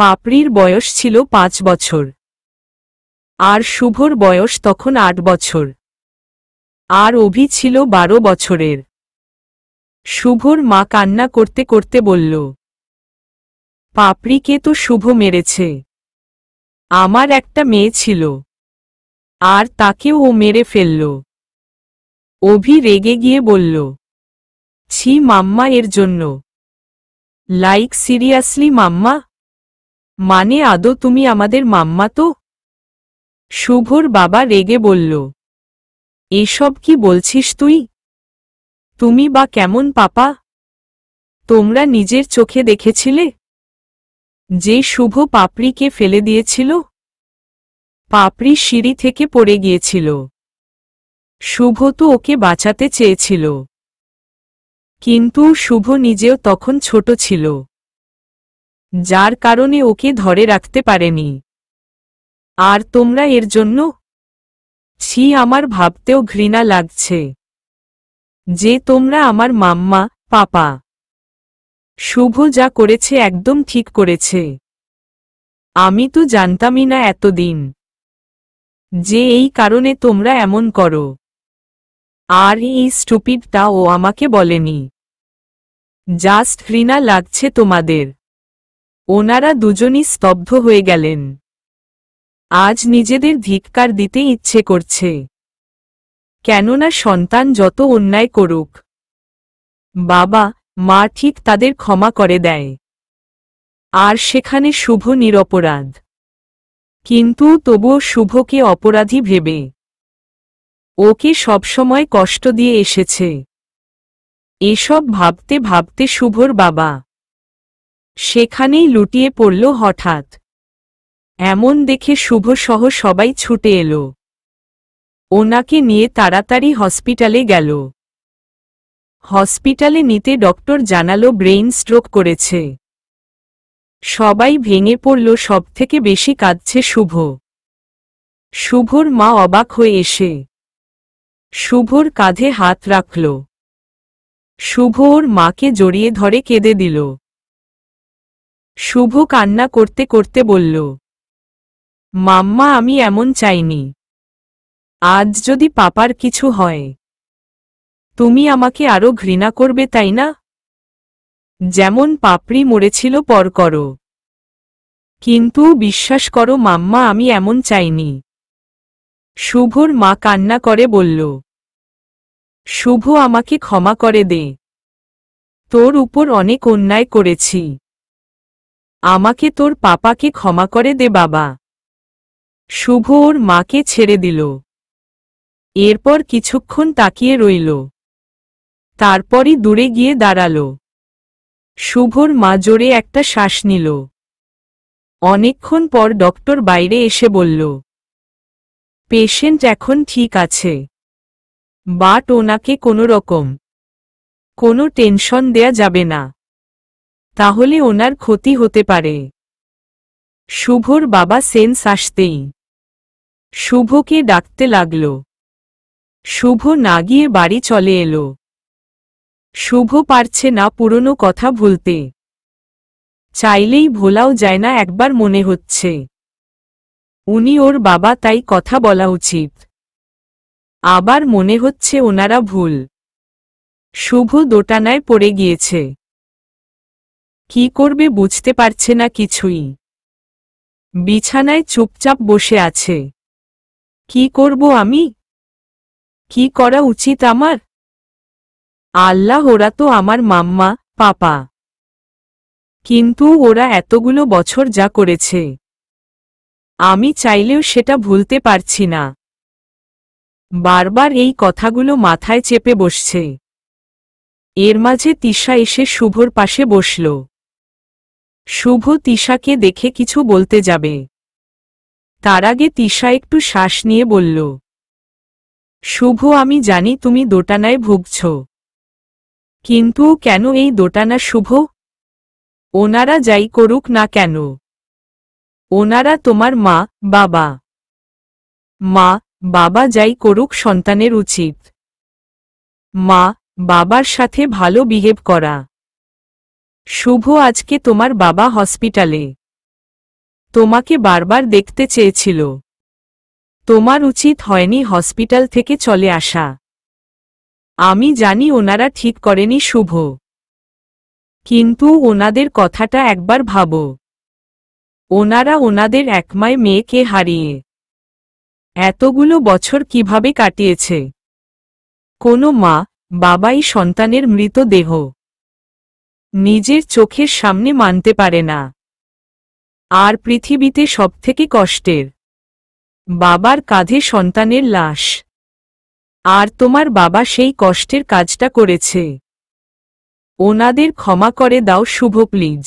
পাপড়ির বয়স ছিল পাঁচ বছর আর শুভর বয়স তখন আট বছর আর অভি ছিল বারো বছরের শুভর মা কান্না করতে করতে বলল পাপড়িকে তো শুভ মেরেছে আমার একটা মেয়ে ছিল আর তাকেও ও মেরে ফেলল অভি রেগে গিয়ে বলল ছি মাম্মা এর জন্য লাইক সিরিয়াসলি মাম্মা মানে আদৌ তুমি আমাদের মাম্মা তো শুভর বাবা রেগে বলল এসব কি বলছিস তুই তুমি বা কেমন পাপা তোমরা নিজের চোখে দেখেছিলে যে শুভ পাপড়িকে ফেলে দিয়েছিল পাপড়ি সিঁড়ি থেকে পড়ে গিয়েছিল শুভ তো ওকে বাঁচাতে চেয়েছিল কিন্তু শুভ নিজেও তখন ছোট ছিল যার কারণে ওকে ধরে রাখতে পারেনি আর তোমরা এর জন্য ছি আমার ভাবতেও ঘৃণা লাগছে যে তোমরা আমার মাম্মা পাপা শুভ যা করেছে একদম ঠিক করেছে আমি তো জানতামই না এতদিন যে এই কারণে তোমরা এমন করো আর এই স্টুপিডটা ও আমাকে বলেনি জাস্ট ঘৃণা লাগছে তোমাদের ওনারা দুজনই স্তব্ধ হয়ে গেলেন আজ নিজেদের ধিক্কার দিতে ইচ্ছে করছে কেননা সন্তান যত অন্যায় করুক বাবা মা ঠিক তাদের ক্ষমা করে দেয় আর সেখানে শুভ নিরপরাধ কিন্তু তবুও শুভকে অপরাধী ভেবে ওকে সবসময় কষ্ট দিয়ে এসেছে এসব ভাবতে ভাবতে শুভর বাবা সেখানেই লুটিয়ে পড়ল হঠাৎ এমন দেখে শুভসহ সবাই ছুটে এলো ওনাকে নিয়ে তাড়াতাড়ি হসপিটালে গেল হসপিটালে নিতে ডক্টর জানালো ব্রেইন স্ট্রোক করেছে সবাই ভেঙে পড়ল সবথেকে বেশি কাঁদছে শুভ শুভর মা অবাক হয়ে এসে শুভর কাঁধে হাত রাখল শুভ ওর মাকে জড়িয়ে ধরে কেঁদে দিল শুভ কান্না করতে করতে বলল মাম্মা আমি এমন চাইনি আজ যদি পাপার কিছু হয় তুমি আমাকে আরো ঘৃণা করবে তাই না যেমন পাপড়ি মরেছিল পর করো কিন্তু বিশ্বাস করো মাম্মা আমি এমন চাইনি শুভর মা কান্না করে বলল শুভ আমাকে ক্ষমা করে দে তোর উপর অনেক অন্যায় করেছি আমাকে তোর পাপাকে ক্ষমা করে দে বাবা শুভ ওর মাকে ছেড়ে দিল এরপর কিছুক্ষণ তাকিয়ে রইল তারপরই দূরে গিয়ে দাঁড়াল শুভর মা জোরে একটা শ্বাস নিল অনেকক্ষণ পর ডক্টর বাইরে এসে বলল পেশেন্ট এখন ঠিক আছে বাট ওনাকে কোনো রকম কোনো টেনশন দেয়া যাবে না তাহলে ওনার ক্ষতি হতে পারে শুভর বাবা সেন্স আসতেই শুভকে ডাকতে লাগল শুভ না গিয়ে বাড়ি চলে এলো শুভ পারছে না পুরনো কথা ভুলতে চাইলেই ভোলাও যায় না একবার মনে হচ্ছে উনি ওর বাবা তাই কথা বলা উচিত আবার মনে হচ্ছে ওনারা ভুল শুভ দোটানায় পড়ে গিয়েছে কি করবে বুঝতে পারছে না কিছুই বিছানায় চুপচাপ বসে আছে কি করব আমি কি করা উচিত আমার আল্লাহ ওরা তো আমার মাম্মা পাপা কিন্তু ওরা এতগুলো বছর যা করেছে আমি চাইলেও সেটা ভুলতে পারছি না বারবার এই কথাগুলো মাথায় চেপে বসছে এর মাঝে তিশা এসে শুভর পাশে বসল শুভ তিশাকে দেখে কিছু বলতে যাবে তার আগে তিশা একটু শ্বাস নিয়ে বলল শুভ আমি জানি তুমি দোটানায় ভুগছ কিন্তু কেন এই দোটানা শুভ ওনারা যাই করুক না কেন ওনারা তোমার মা বাবা মা বাবা যাই করুক সন্তানের উচিত মা বাবার সাথে ভালো বিহেভ করা শুভ আজকে তোমার বাবা হসপিটালে তোমাকে বারবার দেখতে চেয়েছিল তোমার উচিত হয়নি হসপিটাল থেকে চলে আসা আমি জানি ওনারা ঠিক করেনি শুভ কিন্তু ওনাদের কথাটা একবার ভাবো ওনারা ওনাদের একমায় মেয়েকে হারিয়ে এতগুলো বছর কিভাবে কাটিয়েছে কোনো মা বাবাই সন্তানের মৃতদেহ নিজের চোখের সামনে মানতে পারে না আর পৃথিবীতে সবথেকে কষ্টের বাবার কাঁধে সন্তানের লাশ আর তোমার বাবা সেই কষ্টের কাজটা করেছে ওনাদের ক্ষমা করে দাও শুভ প্লিজ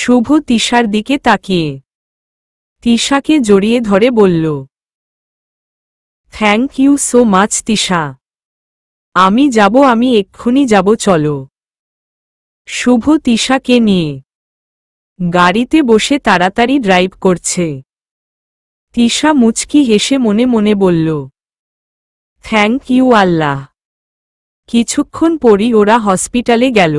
শুভ তিশার দিকে তাকিয়ে তিশাকে জড়িয়ে ধরে বলল thank you so much Tisha আমি যাব আমি এক্ষুনি যাব চলো শুভ তিশাকে নিয়ে গাড়িতে বসে তাড়াতাড়ি ড্রাইভ করছে তিশা মুচকি হেসে মনে মনে বলল থ্যাংক ইউ আল্লাহ কিছুক্ষণ পরই ওরা হসপিটালে গেল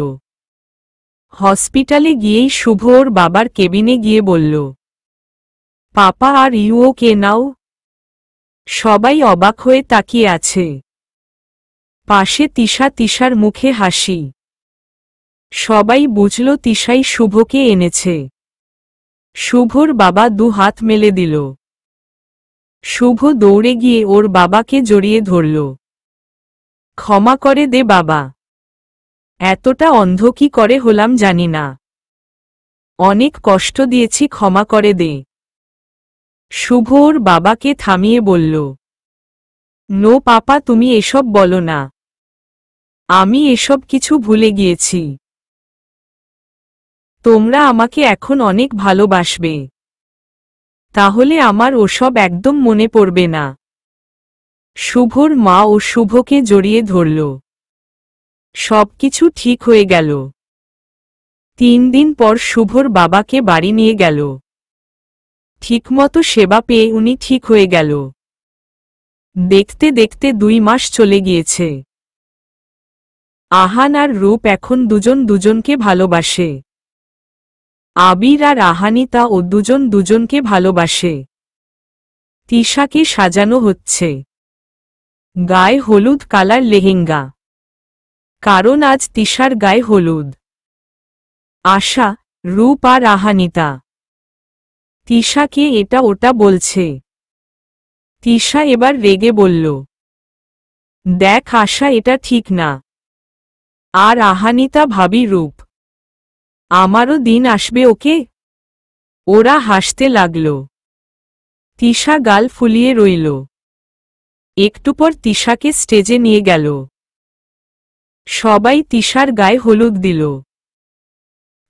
হসপিটালে গিয়েই শুভ ওর বাবার কেবিনে গিয়ে বলল পাপা আর ইউও কে নাও সবাই অবাক হয়ে তাকিয়ে আছে পাশে তিশা তিশার মুখে হাসি সবাই বুঝল তিশাই শুভকে এনেছে শুভর বাবা দু হাত মেলে দিল শুভ দৌড়ে গিয়ে ওর বাবাকে জড়িয়ে ধরল ক্ষমা করে দে বাবা এতটা অন্ধ কি করে হলাম জানি না অনেক কষ্ট দিয়েছি ক্ষমা করে দে শুভ বাবাকে থামিয়ে বলল নো পাপা তুমি এসব বলো না আমি এসব কিছু ভুলে গিয়েছি তোমরা আমাকে এখন অনেক ভালোবাসবে তাহলে আমার ওসব একদম মনে পড়বে না শুভর মা ও শুভকে জড়িয়ে ধরল সবকিছু ঠিক হয়ে গেল তিন দিন পর শুভর বাবাকে বাড়ি নিয়ে গেল ঠিকমতো সেবা পেয়ে উনি ঠিক হয়ে গেল দেখতে দেখতে দুই মাস চলে গিয়েছে আহান আর রূপ এখন দুজন দুজনকে ভালোবাসে আবির আর তা ও দুজন দুজনকে ভালোবাসে তিশাকে সাজানো হচ্ছে গায়ে হলুদ কালার লেহেঙ্গা কারণ আজ তিশার গায়ে হলুদ আশা রূপ আর আহানিতা তিশাকে এটা ওটা বলছে তিশা এবার রেগে বলল দেখ আশা এটা ঠিক না আর আহানিতা ভাবি রূপ আমারও দিন আসবে ওকে ওরা হাসতে লাগল তিশা গাল ফুলিয়ে রইল একটু পর তিশাকে স্টেজে নিয়ে গেল সবাই তিশার গায়ে হলুদ দিল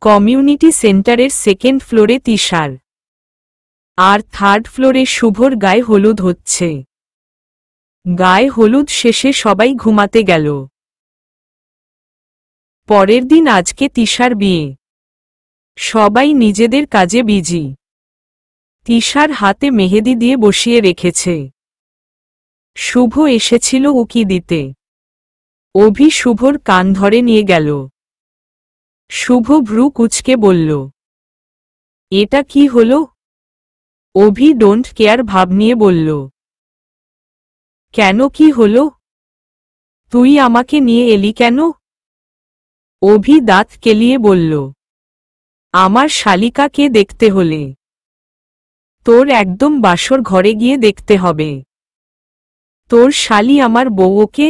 কমিউনিটি সেন্টারের সেকেন্ড ফ্লোরে তিশার আর থার্ড ফ্লোরে শুভর গায়ে হলুদ হচ্ছে গায়ে হলুদ শেষে সবাই ঘুমাতে গেল পরের দিন আজকে তিশার বিয়ে সবাই নিজেদের কাজে বিজি তিশার হাতে মেহেদি দিয়ে বসিয়ে রেখেছে শুভ এসেছিল উকি দিতে অভি শুভর কান ধরে নিয়ে গেল শুভ ভ্রু কুচকে বলল এটা কি হল অভি ডোন্ট কেয়ার ভাব নিয়ে বলল কেন কি হল তুই আমাকে নিয়ে এলি কেন অভি দাঁত কেলিয়ে বলল আমার শালিকাকে দেখতে হলে তোর একদম বাসর ঘরে গিয়ে দেখতে হবে তোর শালি আমার বউকে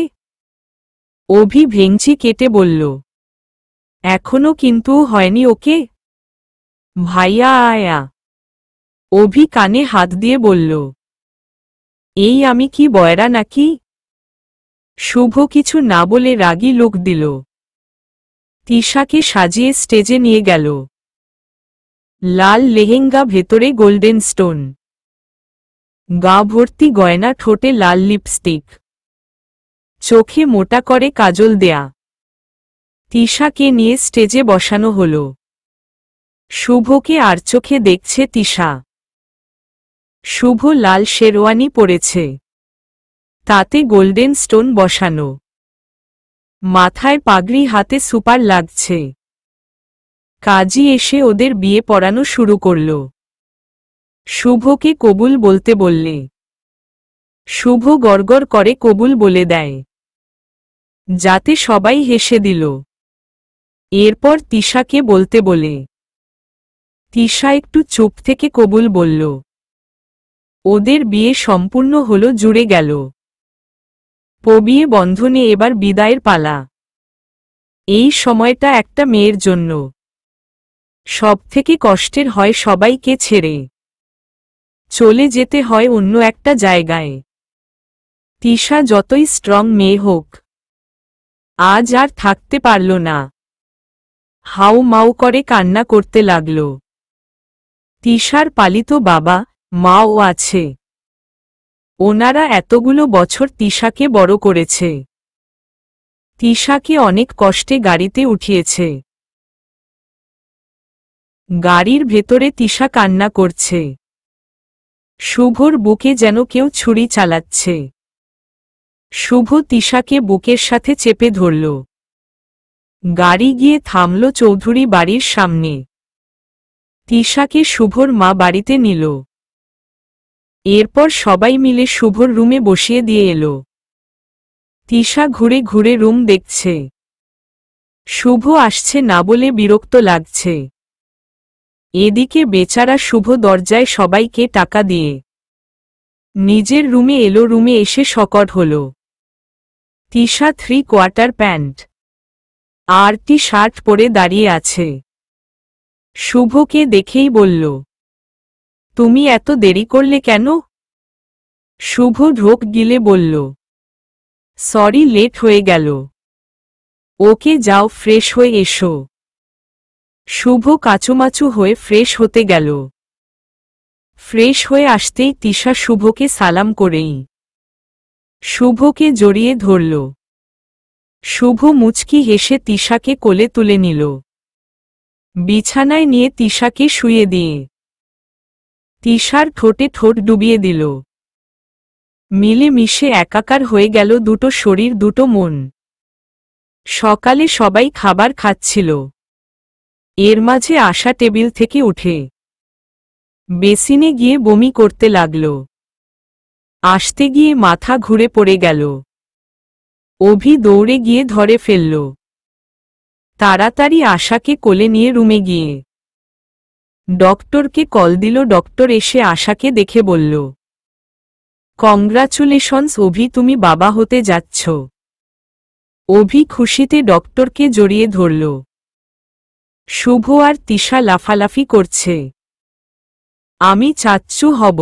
অভি ভেংচি কেটে বলল এখনো কিন্তু হয়নি ওকে ভাইয়া আয়া অভি কানে হাত দিয়ে বলল এই আমি কি বয়রা নাকি শুভ কিছু না বলে রাগি লোক দিল তিশাকে সাজিয়ে স্টেজে নিয়ে গেল লাল লেহেঙ্গা ভেতরে গোল্ডেন স্টোন গা ভর্তি গয়না ঠোঁটে লাল লিপস্টিক চোখে মোটা করে কাজল দেয়া তিশাকে নিয়ে স্টেজে বসানো হল শুভকে আর চোখে দেখছে তিশা শুভ লাল শেরওয়ানি পড়েছে তাতে গোল্ডেন স্টোন বসানো মাথায় পাগড়ি হাতে সুপার লাগছে কাজী এসে ওদের বিয়ে পড়ানো শুরু করল শুভকে কবুল বলতে বললে শুভ গড়গড় করে কবুল বলে দেয় যাতে সবাই হেসে দিল এরপর তিশাকে বলতে বলে তিশা একটু চুপ থেকে কবুল বলল ওদের বিয়ে সম্পূর্ণ হল জুড়ে গেল পবিয়ে বন্ধনে এবার বিদায়ের পালা এই সময়টা একটা মেয়ের জন্য সব থেকে কষ্টের হয় সবাইকে ছেড়ে চলে যেতে হয় অন্য একটা জায়গায় তিশা যতই স্ট্রং মেয়ে হোক আজ আর থাকতে পারল না হাউ মাউ করে কান্না করতে লাগল তিশার পালিত বাবা মাও আছে ওনারা এতগুলো বছর তিশাকে বড় করেছে তিশাকে অনেক কষ্টে গাড়িতে উঠিয়েছে গাড়ির ভেতরে তিশা কান্না করছে শুভর বুকে যেন কেউ ছুরি চালাচ্ছে শুভ তিশাকে বুকের সাথে চেপে ধরল গাড়ি গিয়ে থামল চৌধুরী বাড়ির সামনে তিশাকে শুভর মা বাড়িতে নিল এরপর সবাই মিলে শুভর রুমে বসিয়ে দিয়ে এলো তিশা ঘুরে ঘুরে রুম দেখছে শুভ আসছে না বলে বিরক্ত লাগছে এদিকে বেচারা শুভ দরজায় সবাইকে টাকা দিয়ে নিজের রুমে এলো রুমে এসে শকট হলো তিশা থ্রি কোয়ার্টার প্যান্ট আর টি শার্ট পরে দাঁড়িয়ে আছে শুভকে দেখেই বলল তুমি এত দেরি করলে কেন শুভ ঢোক গিলে বলল সরি লেট হয়ে গেল ওকে যাও ফ্রেশ হয়ে এসো শুভ কাচুমাচু হয়ে ফ্রেশ হতে গেল ফ্রেশ হয়ে আসতেই তিশা শুভকে সালাম করেই শুভকে জড়িয়ে ধরল শুভ মুচকি হেসে তিশাকে কোলে তুলে নিল বিছানায় নিয়ে তিশাকে শুয়ে দিয়ে তিশার ঠোঁটে ঠোঁট ডুবিয়ে দিল মিলে মিশে একাকার হয়ে গেল দুটো শরীর দুটো মন সকালে সবাই খাবার খাচ্ছিল এর মাঝে আশা টেবিল থেকে উঠে বেসিনে গিয়ে বমি করতে লাগলো আসতে গিয়ে মাথা ঘুরে পড়ে গেল অভি দৌড়ে গিয়ে ধরে ফেলল তাড়াতাড়ি আশাকে কোলে নিয়ে রুমে গিয়ে ডক্টরকে কল দিল ডক্টর এসে আশাকে দেখে বলল কংগ্রাচুলেশনস অভি তুমি বাবা হতে যাচ্ছ অভি খুশিতে ডক্টরকে জড়িয়ে ধরল শুভ আর তিশা লাফালাফি করছে আমি চাচ্চু হব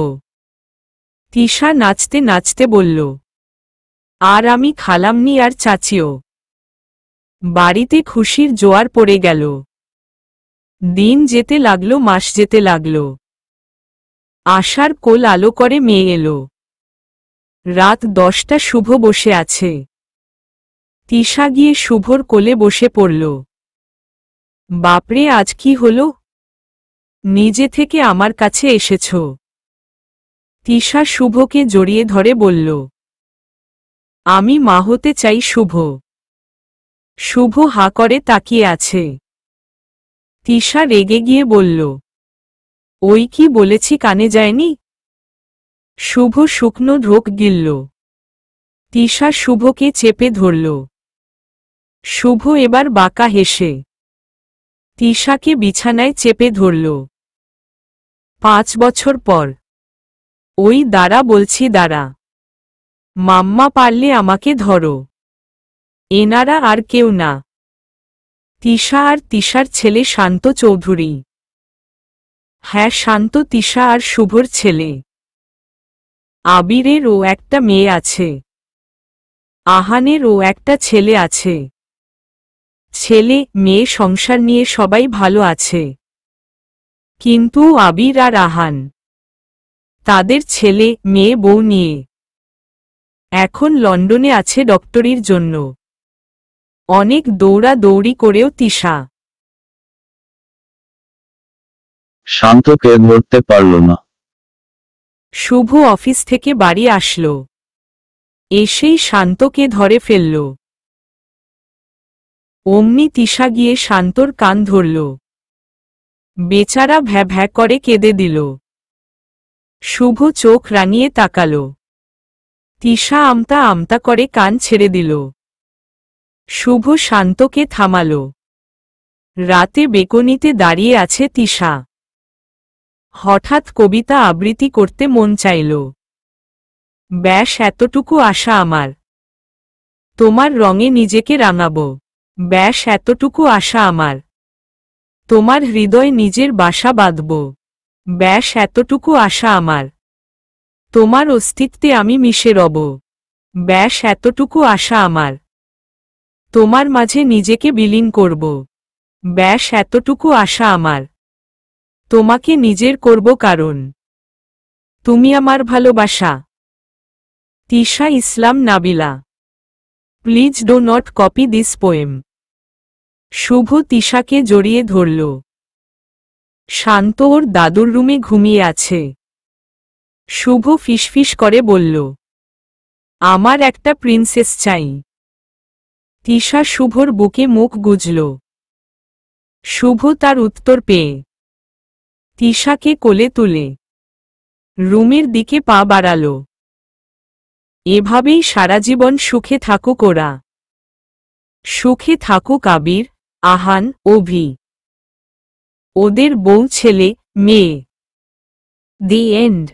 তিশা নাচতে নাচতে বলল আর আমি খালামনি আর চাচিও বাড়িতে খুশির জোয়ার পড়ে গেল দিন যেতে লাগলো মাস যেতে লাগলো আশার কোল আলো করে মেয়ে এলো রাত দশটা শুভ বসে আছে তিশা গিয়ে শুভর কোলে বসে পড়ল বাপরে আজ কি হল নিজে থেকে আমার কাছে এসেছো তিশা শুভকে জড়িয়ে ধরে বলল আমি মা হতে চাই শুভ শুভ হা করে তাকিয়ে আছে তিশা রেগে গিয়ে বলল ওই কি বলেছি কানে যায়নি শুভ শুকনো ঢোক গিলল তিশা শুভকে চেপে ধরল শুভ এবার বাঁকা হেসে তিশাকে বিছানায় চেপে ধরল পাঁচ বছর পর ওই দাঁড়া বলছি দাঁড়া মাম্মা পারলে আমাকে ধরো এনারা আর কেউ না তিশা আর তিশার ছেলে শান্ত চৌধুরী হ্যাঁ শান্ত তিশা আর শুভর ছেলে আবিরেরও একটা মেয়ে আছে আহানেরও একটা ছেলে আছে ছেলে মেয়ে সংসার নিয়ে সবাই ভালো আছে কিন্তু আবির আর আহান তাদের ছেলে মেয়ে বউ নিয়ে এখন লন্ডনে আছে ডক্টরির জন্য অনেক দৌড়া দৌড়ি করেও তিশা শান্তকে ধরতে পারল না শুভ অফিস থেকে বাড়ি আসলো এসেই শান্তকে ধরে ফেলল অমনি তিশা গিয়ে শান্তর কান ধরল বেচারা ভ্যা ভ্যা করে কেঁদে দিল শুভ চোখ রাঙিয়ে তাকাল তিশা আমতা আমতা করে কান ছেড়ে দিল শুভ শান্তকে থামাল রাতে বেকনিতে দাঁড়িয়ে আছে তিশা হঠাৎ কবিতা আবৃত্তি করতে মন চাইল ব্যাস এতটুকু আশা আমার তোমার রঙে নিজেকে রাঙাব ব্যাস এতটুকু আশা আমার তোমার হৃদয় নিজের বাসা বাঁধব ব্যাস এতটুকু আশা আমার তোমার অস্তিত্বে আমি মিশে রব ব্যাস এতটুকু আশা আমার তোমার মাঝে নিজেকে বিলীন করব ব্যাস এতটুকু আশা আমার তোমাকে নিজের করব কারণ তুমি আমার ভালোবাসা Tisha Islam Nabila please do not copy this poem Shubho তিশাকে জড়িয়ে ধরল শান্ত ওর দাদুর রুমে ঘুমিয়ে আছে শুভ ফিসফিস করে বলল আমার একটা প্রিন্সেস চাই তিশা শুভর বুকে মুখ গুজল শুভ তার উত্তর পেয়ে তিশাকে কোলে তুলে রুমের দিকে পা বাড়াল এভাবেই সারা জীবন সুখে থাকুক ওরা সুখে থাকুক আবির আহান অভি ওদের বউ ছেলে মেয়ে দি এন্ড